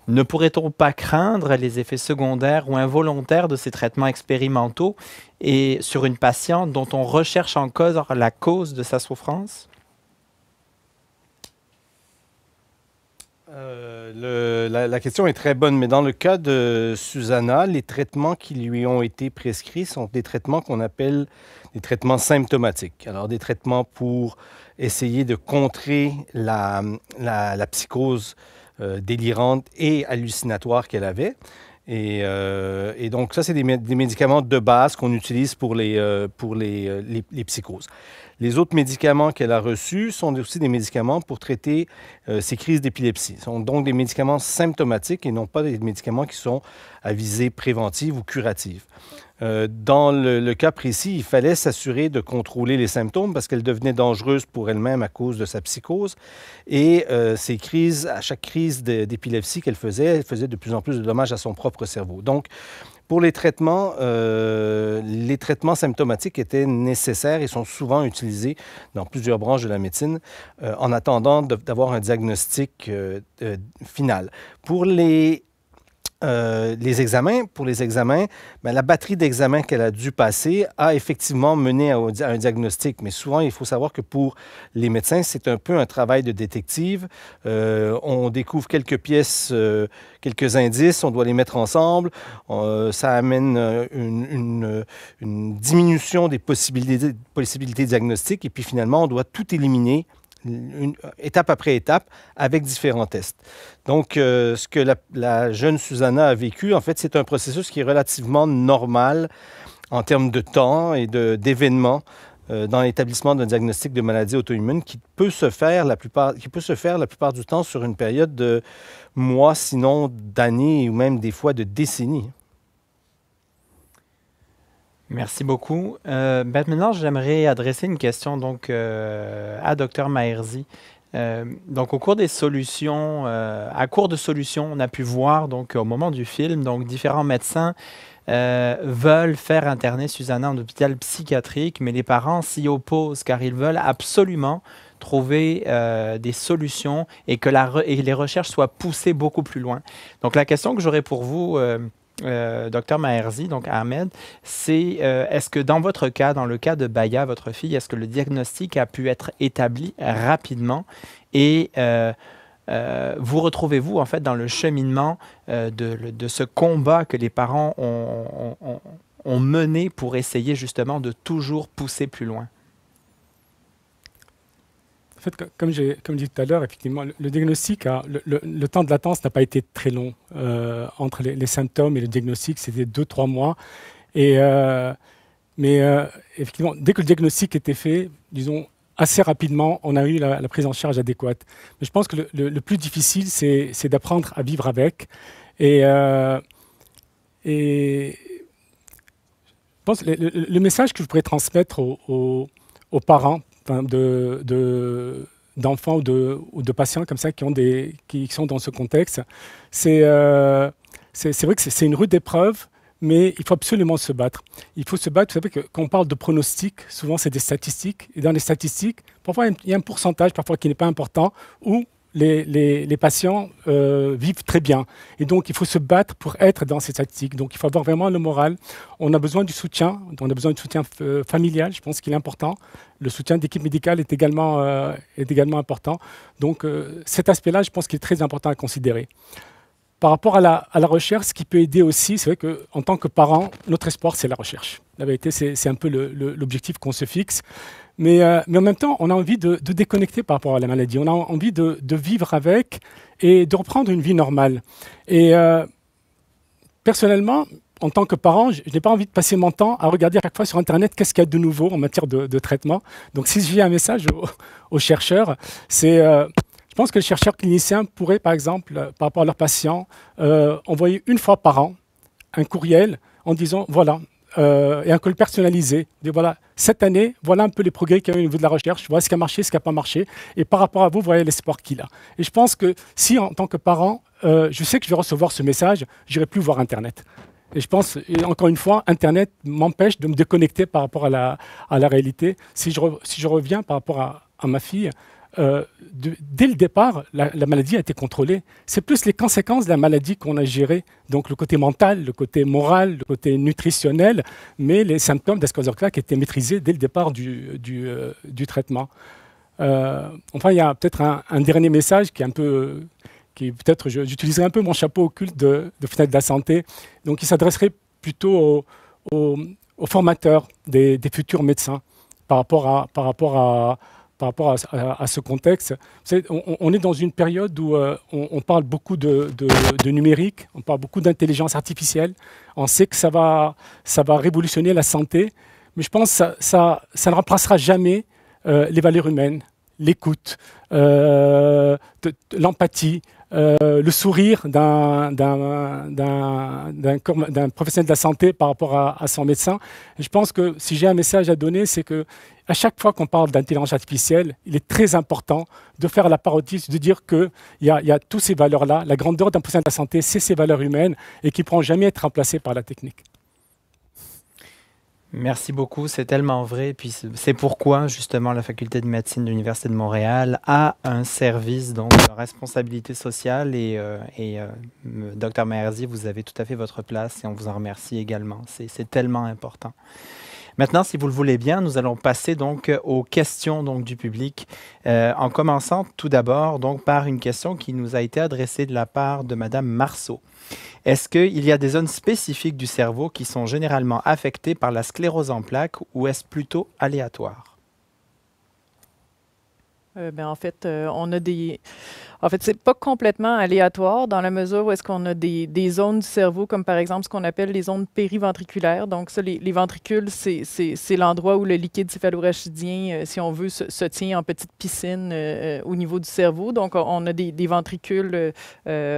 Ne pourrait-on pas craindre les effets secondaires ou involontaires de ces traitements expérimentaux et sur une patiente dont on recherche en cause la cause de sa souffrance euh, la, question est très bonne, mais dans le cas de Susanna, les traitements qui lui ont été prescrits sont des traitements qu'on appelle des traitements symptomatiques. Alors, des traitements pour essayer de contrer la, la psychose euh, délirante et hallucinatoire qu'elle avait. Et, euh, donc, ça, c'est des, médicaments de base qu'on utilise pour, euh, les, psychoses. Les autres médicaments qu'elle a reçus sont aussi des médicaments pour traiter ces crises d'épilepsie. Ce sont donc des médicaments symptomatiques et non pas des médicaments qui sont à visée préventive ou curative. Euh, dans le, cas précis, il fallait s'assurer de contrôler les symptômes parce qu'elle devenait dangereuse pour elle-même à cause de sa psychose. Et euh, ces crises, à chaque crise d'épilepsie qu'elle faisait, elle faisait de plus en plus de dommages à son propre cerveau. Donc, pour les traitements, euh, les traitements symptomatiques étaient nécessaires et sont souvent utilisés dans plusieurs branches de la médecine en attendant d'avoir un diagnostic final. Pour les euh, les examens, pour les examens, ben, la batterie d'examens qu'elle a dû passer a effectivement mené à, un diagnostic. Mais souvent, il faut savoir que pour les médecins, c'est un peu un travail de détective. Euh, on découvre quelques pièces, euh, quelques indices, on doit les mettre ensemble. ça amène une, diminution des possibilités, possibilités diagnostiques. Et puis finalement, on doit tout éliminer une, étape après étape avec différents tests. Donc, euh, ce que la, jeune Susanna a vécu, en fait, c'est un processus qui est relativement normal en termes de temps et d'événements euh, dans l'établissement d'un diagnostic de maladie auto-immune qui qui peut se faire la plupart du temps sur une période de mois sinon d'années ou même des fois de décennies. Merci beaucoup. Euh, ben, maintenant, j'aimerais adresser une question donc, euh, à Dr Maherzi. Euh, donc, au cours des solutions, à cours de solutions, on a pu voir donc au moment du film, donc différents médecins veulent faire interner Susanna en hôpital psychiatrique, mais les parents s'y opposent car ils veulent absolument trouver des solutions et que la et les recherches soient poussées beaucoup plus loin. Donc la question que j'aurais pour vous, euh, docteur Maherzi, donc Ahmed, c'est euh, est-ce que dans votre cas, dans le cas de Baya, votre fille, est-ce que le diagnostic a pu être établi rapidement et euh, vous retrouvez-vous en fait dans le cheminement de, ce combat que les parents ont mené pour essayer justement de toujours pousser plus loin? En fait, comme j'ai comme dit tout à l'heure, effectivement, le, diagnostic, le, temps de latence n'a pas été très long euh, entre les, symptômes et le diagnostic, c'était 2 trois mois. Et, euh, mais euh, effectivement, dès que le diagnostic était fait, disons assez rapidement, on a eu la, prise en charge adéquate. Mais je pense que le, plus difficile, c'est d'apprendre à vivre avec. Et, pense le, message que je pourrais transmettre aux parents de, d'enfants ou de, de, patients comme ça qui, ont des, qui sont dans ce contexte. C'est euh, c'est vrai que c'est une rude épreuve, mais il faut absolument se battre. Il faut se battre, vous savez, que, quand on parle de pronostic, souvent c'est des statistiques, et dans les statistiques, parfois il y a un pourcentage, parfois qui n'est pas important, les, patients euh, vivent très bien. Et donc, il faut se battre pour être dans ces tactiques. Donc, il faut avoir vraiment le moral. On a besoin du soutien. On a besoin du soutien euh, familial. Je pense qu'il est important. Le soutien d'équipe médicale est également, euh, est également important. Donc, cet aspect-là, je pense qu'il est très important à considérer. Par rapport à la, à la recherche, ce qui peut aider aussi, c'est vrai qu'en tant que parent, notre espoir, c'est la recherche. La vérité, c'est un peu l'objectif qu'on se fixe. Euh, mais, en même temps, on a envie de, déconnecter par rapport à la maladie. On a envie de, vivre avec et de reprendre une vie normale. Et euh, personnellement, en tant que parent, je n'ai pas envie de passer mon temps à regarder à chaque fois sur Internet qu'est-ce qu'il y a de nouveau en matière de, traitement. Donc si j'ai un message aux, chercheurs, c'est... Euh, je pense que les chercheurs cliniciens pourraient, par exemple, par rapport à leurs patients, envoyer une fois par an un courriel en disant, voilà, euh, et un call personnalisé. voilà, cette année, voilà un peu les progrès qu'il y a eu au niveau de la recherche. vois ce qui a marché, ce qui n'a pas marché. Et par rapport à vous, voyez l'espoir qu'il a. Et je pense que si, en tant que parent, euh, je sais que je vais recevoir ce message, je n'irai plus voir Internet. Et je pense, encore une fois, Internet m'empêche de me déconnecter par rapport à la, réalité. Si je, reviens par rapport à ma fille, euh, dès le départ, la, maladie a été contrôlée. C'est plus les conséquences de la maladie qu'on a gérées, donc le côté mental, le côté moral, le côté nutritionnel, mais les symptômes qui étaient maîtrisés dès le départ du, euh, traitement. Euh, enfin, il y a peut-être un, dernier message qui est un peu, qui peut-être, j'utiliserai un peu mon chapeau occulte de, de fenêtre de la santé, donc il s'adresserait plutôt aux, formateurs des, des, futurs médecins par rapport à, par rapport à par rapport à, ce contexte. on, est dans une période où euh, on, parle beaucoup de, numérique, on parle beaucoup d'intelligence artificielle, on sait que ça va, ça va révolutionner la santé, mais je pense que ça, ne remplacera jamais euh, les valeurs humaines, l'écoute, euh, l'empathie, euh, le sourire d'un professionnel de la santé par rapport à, son médecin. je pense que si j'ai un message à donner, c'est que à chaque fois qu'on parle d'intelligence artificielle, il est très important de faire la parodie, de dire qu'il y, y a toutes ces valeurs-là. La grandeur d'un professionnel de la santé, c'est ces valeurs humaines et qui ne pourront jamais être remplacées par la technique. Merci beaucoup, c'est tellement vrai. Puis c'est pourquoi justement la faculté de médecine de l'Université de Montréal a un service donc de responsabilité sociale et, euh, et euh, docteur Maherzi, vous avez tout à fait votre place et on vous en remercie également. C'est tellement important. Maintenant, si vous le voulez bien, nous allons passer donc euh, aux questions donc, du public, euh, en commençant tout d'abord donc par une question qui nous a été adressée de la part de Madame Marceau. Est-ce qu'il y a des zones spécifiques du cerveau qui sont généralement affectées par la sclérose en plaques ou est-ce plutôt aléatoire? Euh, ben, en fait, on a des en fait, c'est pas complètement aléatoire dans la mesure où est-ce qu'on a des, zones du cerveau, comme par exemple ce qu'on appelle les zones périventriculaires. Donc, ça, les, ventricules, c'est l'endroit où le liquide céphalorachidien, euh, si on veut, se, tient en petite piscine euh, euh, au niveau du cerveau. Donc, on a des, ventricules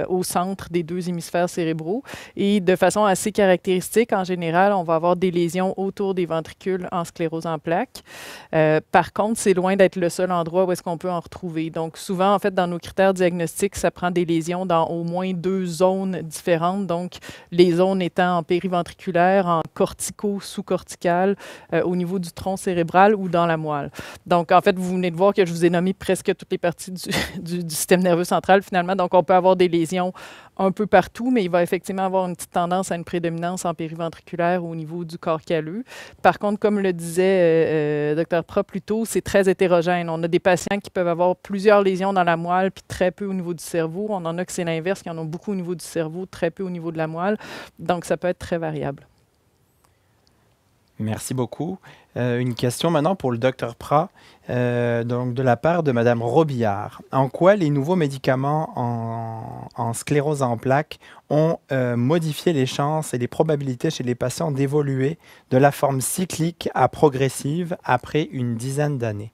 au centre des deux hémisphères cérébraux. Et de façon assez caractéristique, en général, on va avoir des lésions autour des ventricules en sclérose en plaques. par contre, c'est loin d'être le seul endroit où est-ce qu'on peut en retrouver. Donc, souvent, en fait, dans nos critères diagnostic, ça prend des lésions dans au moins deux zones différentes. Donc, les zones étant en périventriculaire, en cortico-sous-cortical, euh, au niveau du tronc cérébral ou dans la moelle. Donc, en fait, vous venez de voir que je vous ai nommé presque toutes les parties du, système nerveux central finalement. Donc, on peut avoir des lésions un peu partout, mais il va effectivement avoir une petite tendance à une prédominance en périventriculaire au niveau du corps calleux. Par contre, comme le disait euh, euh, Docteur Dr. Pro plus tôt, c'est très hétérogène. On a des patients qui peuvent avoir plusieurs lésions dans la moelle, puis très peu au niveau du cerveau. On en a que c'est l'inverse, qui en ont beaucoup au niveau du cerveau, très peu au niveau de la moelle. Donc, ça peut être très variable. Merci beaucoup. Euh, une question maintenant pour le docteur Prat, euh, donc de la part de Madame Robillard. En quoi les nouveaux médicaments en, sclérose en plaques ont euh, modifié les chances et les probabilités chez les patients d'évoluer de la forme cyclique à progressive après une dizaine d'années?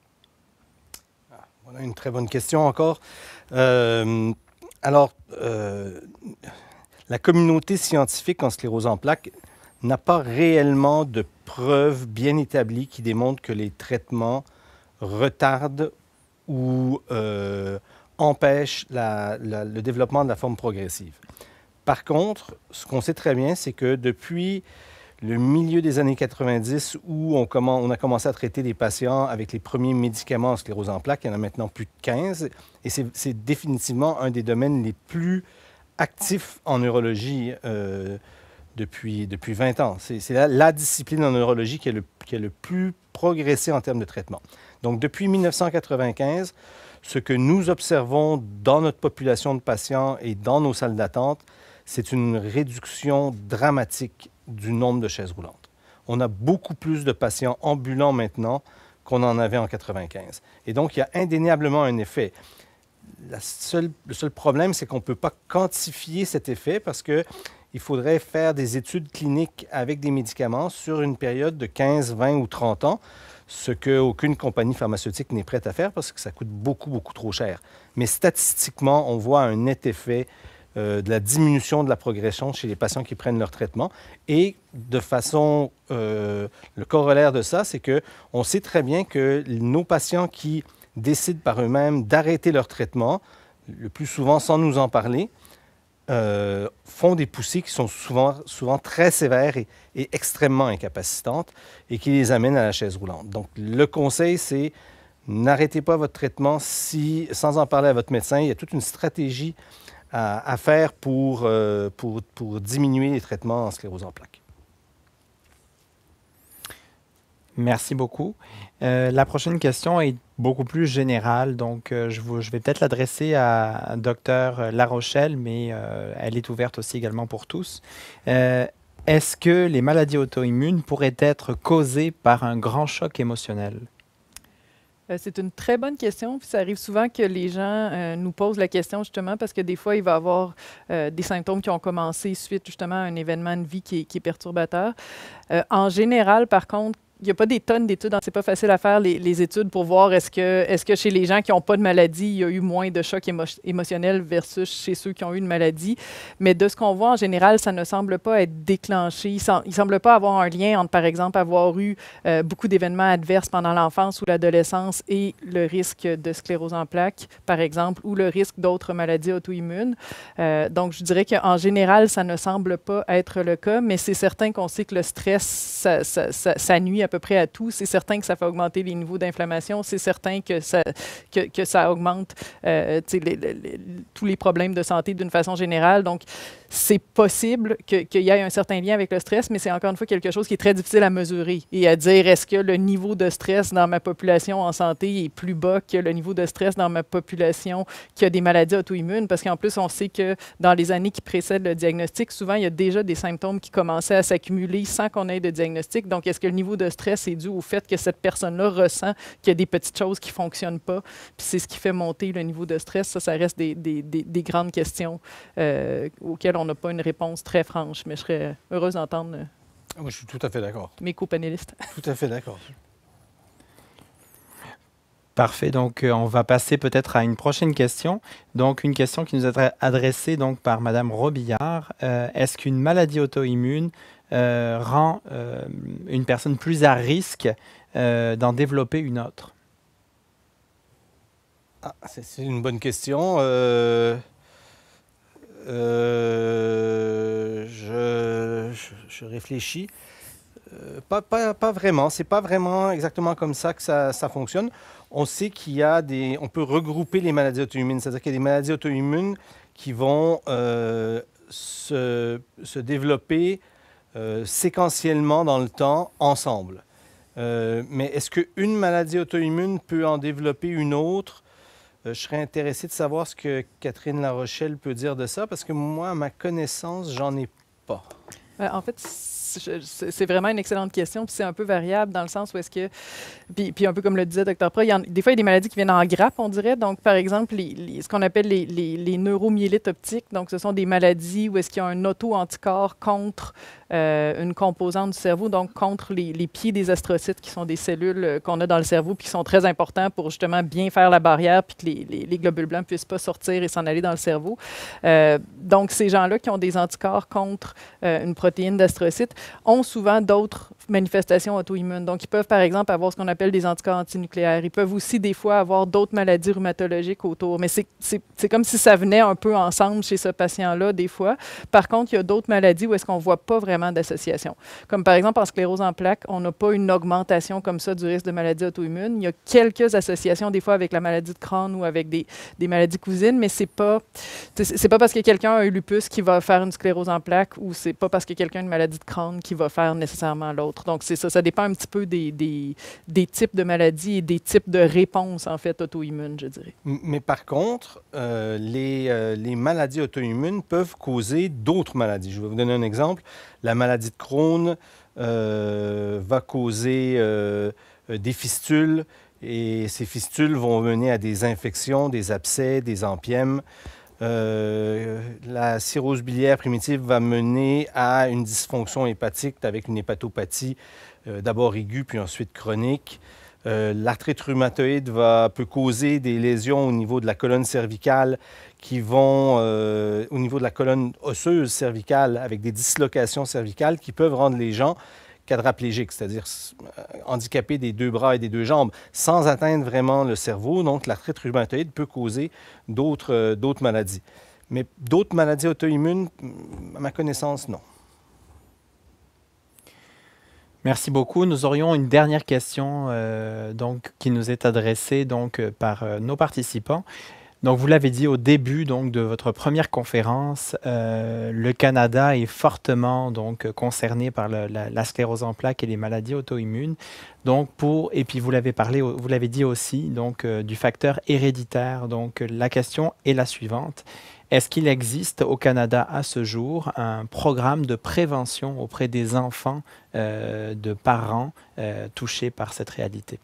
Ah, une très bonne question encore. Euh, alors, euh, la communauté scientifique en sclérose en plaques n'a pas réellement de preuves bien établies qui démontrent que les traitements retardent ou euh, empêchent le développement de la forme progressive. Par contre, ce qu'on sait très bien, c'est que depuis le milieu des années 90 où on, a commencé à traiter des patients avec les premiers médicaments en sclérose en plaques. Il y en a maintenant plus de 15. Et c'est définitivement un des domaines les plus actifs en neurologie euh, depuis, 20 ans. C'est la, la, discipline en neurologie qui a, qui a le plus progressé en termes de traitement. Donc depuis 1995, ce que nous observons dans notre population de patients et dans nos salles d'attente, c'est une réduction dramatique du nombre de chaises roulantes. On a beaucoup plus de patients ambulants maintenant qu'on en avait en 95. Et donc, il y a indéniablement un effet. le seul problème, c'est qu'on ne peut pas quantifier cet effet parce qu'il faudrait faire des études cliniques avec des médicaments sur une période de 15, 20 ou 30 ans, ce qu'aucune compagnie pharmaceutique n'est prête à faire parce que ça coûte beaucoup, beaucoup trop cher. Mais statistiquement, on voit un net effet euh, de la diminution de la progression chez les patients qui prennent leur traitement. Et de façon, euh, le corollaire de ça, c'est que on sait très bien que nos patients qui décident par eux-mêmes d'arrêter leur traitement, le plus souvent sans nous en parler, euh, font des poussées qui sont souvent, très sévères et, extrêmement incapacitantes et qui les amènent à la chaise roulante. Donc, le conseil, c'est n'arrêtez pas votre traitement si, sans en parler à votre médecin. Il y a toute une stratégie à, faire pour, euh, pour, pour, diminuer les traitements en sclérose en plaques. Merci beaucoup. Euh, la prochaine question est beaucoup plus générale, donc euh, je, je, vais peut-être l'adresser à, Dr Larochelle, mais elle est ouverte aussi également pour tous. Est-ce que les maladies auto-immunes pourraient être causées par un grand choc émotionnel? Euh, c'est une très bonne question. ça arrive souvent que les gens euh, nous posent la question justement parce que des fois, il va y avoir euh, des symptômes qui ont commencé suite justement à un événement de vie qui est, perturbateur. en général, par contre, il n'y a pas des tonnes d'études. Hein. C'est pas facile à faire les, études pour voir est-ce que, est que chez les gens qui n'ont pas de maladie, il y a eu moins de chocs émotionnel émotionnels versus chez ceux qui ont eu une maladie. Mais de ce qu'on voit en général, ça ne semble pas être déclenché. Il ne semble pas avoir un lien entre, par exemple, avoir eu euh, beaucoup d'événements adverses pendant l'enfance ou l'adolescence et le risque de sclérose en plaques, par exemple, ou le risque d'autres maladies auto-immunes. Euh, donc, je dirais qu'en général, ça ne semble pas être le cas, mais c'est certain qu'on sait que le stress, ça, nuit à peu près à tout. C'est certain que ça fait augmenter les niveaux d'inflammation. C'est certain que ça, que, ça augmente euh, tous les problèmes de santé d'une façon générale. Donc, c'est possible qu'il y ait un certain lien avec le stress, mais c'est encore une fois quelque chose qui est très difficile à mesurer et à dire est-ce que le niveau de stress dans ma population en santé est plus bas que le niveau de stress dans ma population qui a des maladies auto-immunes, parce qu'en plus, on sait que dans les années qui précèdent le diagnostic, souvent, il y a déjà des symptômes qui commençaient à s'accumuler sans qu'on ait de diagnostic. Donc, est-ce que le niveau de stress est dû au fait que cette personne-là ressent qu'il y a des petites choses qui ne fonctionnent pas? Puis c'est ce qui fait monter le niveau de stress. Ça, ça reste des, grandes questions euh, auxquelles on n'a pas une réponse très franche, mais je serais heureuse d'entendre. Euh, ah, je suis tout à fait d'accord. Mes co-panélistes. Tout à fait d'accord. Parfait. Donc, euh, on va passer peut-être à une prochaine question. Donc, une question qui nous est adressée donc, par Mme Robillard. Euh, est-ce qu'une maladie auto-immune rend une personne plus à risque d'en développer une autre? Ah, c'est une bonne question. Euh, je, réfléchis. Euh, pas, pas, pas, vraiment. C'est pas vraiment exactement comme ça que ça, fonctionne. On sait qu'il y a des. On peut regrouper les maladies auto-immunes. C'est-à-dire qu'il y a des maladies auto-immunes qui vont euh, se, se, développer séquentiellement dans le temps ensemble. mais est-ce qu'une maladie auto-immune peut en développer une autre euh, je serais intéressé de savoir ce que Catherine Larochelle peut dire de ça, parce que moi, à ma connaissance, j'en ai pas. Euh, en fait, c'est vraiment une excellente question, puis c'est un peu variable dans le sens où est-ce que, puis, puis, un peu comme le disait Dr. Pro, des fois, il y a des maladies qui viennent en grappe, on dirait. Donc, par exemple, ce qu'on appelle les, les, neuromyélites optiques, donc ce sont des maladies où est-ce qu'il y a un auto-anticorps contre euh, une composante du cerveau, donc contre les, pieds des astrocytes, qui sont des cellules euh, qu'on a dans le cerveau, puis qui sont très importants pour justement bien faire la barrière, puis que les, globules blancs ne puissent pas sortir et s'en aller dans le cerveau. Euh, donc, ces gens-là qui ont des anticorps contre une protéine d'astrocyte, ont souvent d'autres manifestations auto-immunes. Donc, ils peuvent, par exemple, avoir ce qu'on appelle des anticorps antinucléaires. Ils peuvent aussi, des fois, avoir d'autres maladies rhumatologiques autour. Mais c'est comme si ça venait un peu ensemble chez ce patient-là, des fois. Par contre, il y a d'autres maladies où est-ce qu'on ne voit pas vraiment d'association. Comme, par exemple, en sclérose en plaques, on n'a pas une augmentation comme ça du risque de maladie auto-immune. Il y a quelques associations, des fois, avec la maladie de Crohn ou avec des, des maladies cousines, mais c'est pas, c'est pas parce que quelqu'un a un lupus qui va faire une sclérose en plaques ou c'est pas parce que quelqu'un a une maladie de Crohn qui va faire nécessairement l'autre. Donc, c'est ça. Ça dépend un petit peu des, types de maladies et des types de réponses, en fait, auto-immunes, je dirais. Mais par contre, euh, euh, les, maladies auto-immunes peuvent causer d'autres maladies. Je vais vous donner un exemple. La maladie de Crohn euh, va causer des fistules et ces fistules vont mener à des infections, des abcès, des empièmes. Euh, la cirrhose biliaire primitive va mener à une dysfonction hépatique avec une hépatopathie euh, d'abord aiguë puis ensuite chronique. Euh, l'arthrite rhumatoïde va, peut causer des lésions au niveau de la colonne cervicale qui vont au niveau de la colonne osseuse cervicale avec des dislocations cervicales qui peuvent rendre les gens quadraplégique, c'est-à-dire euh, handicapé des deux bras et des deux jambes, sans atteindre vraiment le cerveau. Donc, l'arthrite rhumatoïde peut causer d'autres euh, maladies. Mais d'autres maladies auto-immunes, à ma connaissance, non. Merci beaucoup. Nous aurions une dernière question euh, donc, qui nous est adressée donc, par nos participants. Donc, vous l'avez dit au début donc, de votre première conférence, euh, le Canada est fortement donc, concerné par la, sclérose en plaques et les maladies auto-immunes. Donc, pour, et puis vous l'avez parlé, vous l'avez dit aussi, donc, euh, du facteur héréditaire. Donc, la question est la suivante. Est-ce qu'il existe au Canada à ce jour un programme de prévention auprès des enfants euh, de parents touchés par cette réalité?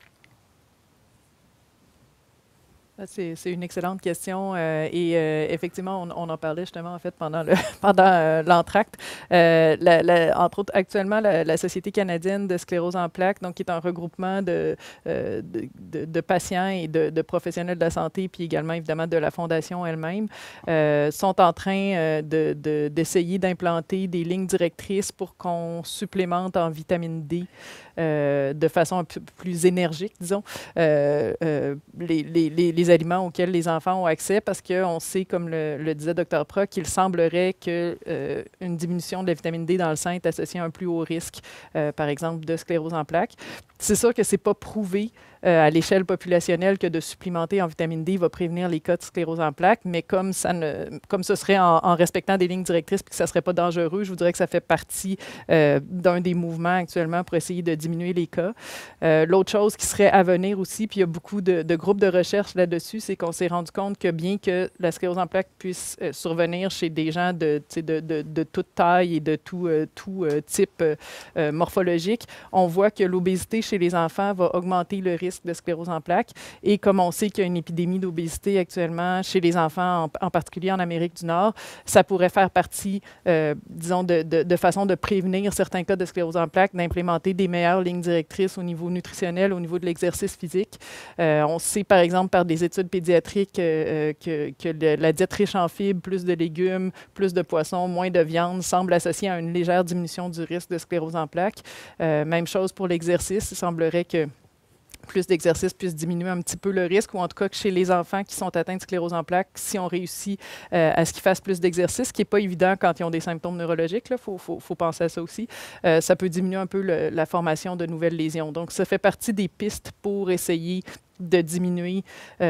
Ah, c'est une excellente question euh, et euh, effectivement, on, en parlait justement en fait pendant le pendant euh, l'entracte. entre autres, actuellement, la, Société canadienne de sclérose en plaques, donc qui est un regroupement de, patients et de, professionnels de la santé, puis également évidemment de la fondation elle-même, sont en train d'essayer d'implanter des lignes directrices pour qu'on supplémente en vitamine D euh, de façon plus énergique, disons, euh, euh, les, aliments auxquels les enfants ont accès parce qu'on sait, comme le, le disait Dr. Proc, qu'il semblerait que une diminution de la vitamine D dans le sein est associée à un plus haut risque, par exemple, de sclérose en plaques. C'est sûr que ce n'est pas prouvé euh, à l'échelle populationnelle que de supplémenter en vitamine D va prévenir les cas de sclérose en plaques, mais comme, ça ne, comme ce serait en, respectant des lignes directrices et que ça ne serait pas dangereux, je vous dirais que ça fait partie euh, d'un des mouvements actuellement pour essayer de diminuer les cas. Euh, l'autre chose qui serait à venir aussi, puis il y a beaucoup de, groupes de recherche là-dessus, c'est qu'on s'est rendu compte que bien que la sclérose en plaques puisse survenir chez des gens de, de, de toute taille et de tout, tout type morphologique, on voit que l'obésité chez les enfants va augmenter le risque de sclérose en plaques. Et comme on sait qu'il y a une épidémie d'obésité actuellement chez les enfants, en, particulier en Amérique du Nord, ça pourrait faire partie, euh, disons, de, façon de prévenir certains cas de sclérose en plaques, d'implémenter des meilleures lignes directrices au niveau nutritionnel, au niveau de l'exercice physique. Euh, on sait, par exemple, par des études pédiatriques euh, que, la diète riche en fibres, plus de légumes, plus de poissons, moins de viande semble associée à une légère diminution du risque de sclérose en plaques. même chose pour l'exercice il semblerait que plus d'exercices puisse diminuer un petit peu le risque, ou en tout cas que chez les enfants qui sont atteints de sclérose en plaques, si on réussit euh, à ce qu'ils fassent plus d'exercice, ce qui n'est pas évident quand ils ont des symptômes neurologiques, il faut, penser à ça aussi, euh, ça peut diminuer un peu la formation de nouvelles lésions. Donc, ça fait partie des pistes pour essayer de diminuer euh,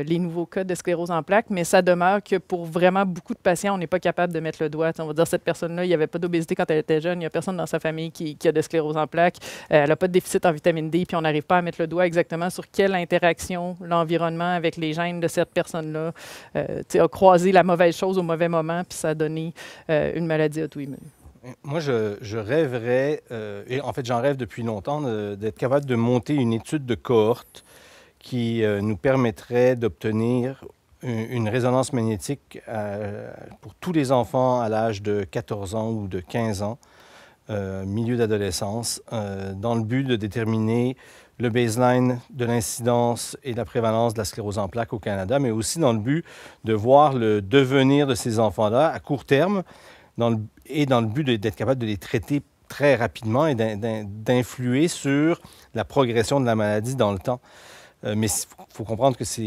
euh, les nouveaux cas de sclérose en plaques, mais ça demeure que pour vraiment beaucoup de patients, on n'est pas capable de mettre le doigt. On va dire cette personne-là, il n'y avait pas d'obésité quand elle était jeune, il n'y a personne dans sa famille qui, a de sclérose en plaques, euh, elle n'a pas de déficit en vitamine D, puis on n'arrive pas à mettre le doigt exactement sur quelle interaction l'environnement avec les gènes de cette personne-là a croisé la mauvaise chose au mauvais moment, puis ça a donné une maladie auto-immune. Moi, je, je rêverais, et en fait j'en rêve depuis longtemps, d'être capable de monter une étude de cohorte qui euh, nous permettrait d'obtenir une, résonance magnétique euh, pour tous les enfants à l'âge de 14 ans ou de 15 ans, euh, milieu d'adolescence, dans le but de déterminer le baseline de l'incidence et de la prévalence de la sclérose en plaques au Canada, mais aussi dans le but de voir le devenir de ces enfants-là à court terme et dans le but d'être capable de les traiter très rapidement et d'influer sur la progression de la maladie dans le temps. Euh, mais il faut comprendre que c'est,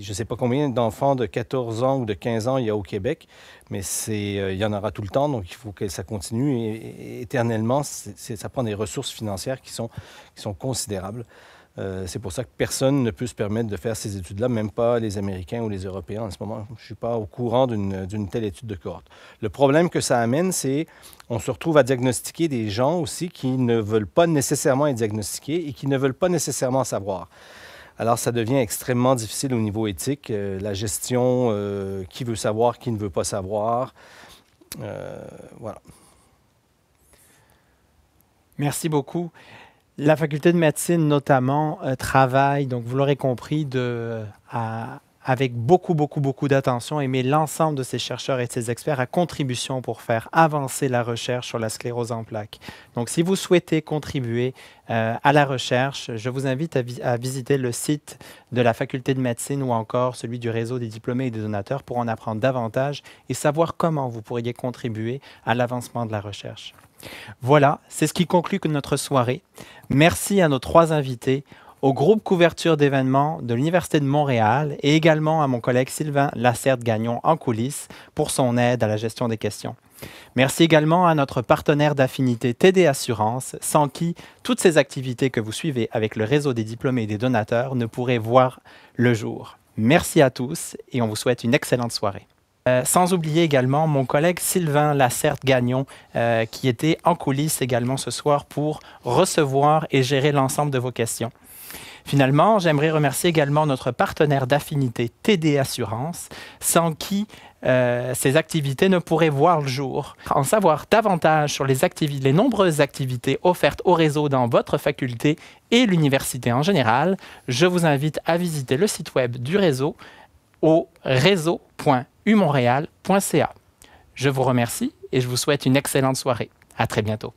je ne sais pas combien d'enfants de 14 ans ou de 15 ans il y a au Québec, mais c'est, euh, il y en aura tout le temps, donc il faut que ça continue éternellement. ça prend des ressources financières qui sont, considérables. Euh, c'est pour ça que personne ne peut se permettre de faire ces études-là, même pas les Américains ou les Européens en ce moment. Je ne suis pas au courant d'une telle étude de cohorte. Le problème que ça amène, c'est on se retrouve à diagnostiquer des gens aussi qui ne veulent pas nécessairement être diagnostiqués et qui ne veulent pas nécessairement savoir. Alors, ça devient extrêmement difficile au niveau éthique. Euh, la gestion, euh, qui veut savoir, qui ne veut pas savoir. Euh, voilà. Merci beaucoup. La faculté de médecine, notamment, travaille, donc vous l'aurez compris, de, à, avec beaucoup, beaucoup, beaucoup d'attention et met l'ensemble de ses chercheurs et de ses experts à contribution pour faire avancer la recherche sur la sclérose en plaques. Donc, si vous souhaitez contribuer euh, à la recherche, je vous invite à, visiter le site de la faculté de médecine ou encore celui du réseau des diplômés et des donateurs pour en apprendre davantage et savoir comment vous pourriez contribuer à l'avancement de la recherche. Voilà, c'est ce qui conclut notre soirée. Merci à nos trois invités au groupe couverture d'événements de l'Université de Montréal et également à mon collègue Sylvain Lacert gagnon en coulisses pour son aide à la gestion des questions. Merci également à notre partenaire d'affinité TD Assurance, sans qui toutes ces activités que vous suivez avec le réseau des diplômés et des donateurs ne pourraient voir le jour. Merci à tous et on vous souhaite une excellente soirée. Euh, sans oublier également mon collègue Sylvain Lacerte-Gagnon, euh, qui était en coulisses également ce soir pour recevoir et gérer l'ensemble de vos questions. Finalement, j'aimerais remercier également notre partenaire d'affinité TD Assurance, sans qui euh, ces activités ne pourraient voir le jour. En savoir davantage sur les, les nombreuses activités offertes au réseau dans votre faculté et l'université en général, je vous invite à visiter le site web du réseau au réseau.umontréal.ca. Je vous remercie et je vous souhaite une excellente soirée. À très bientôt.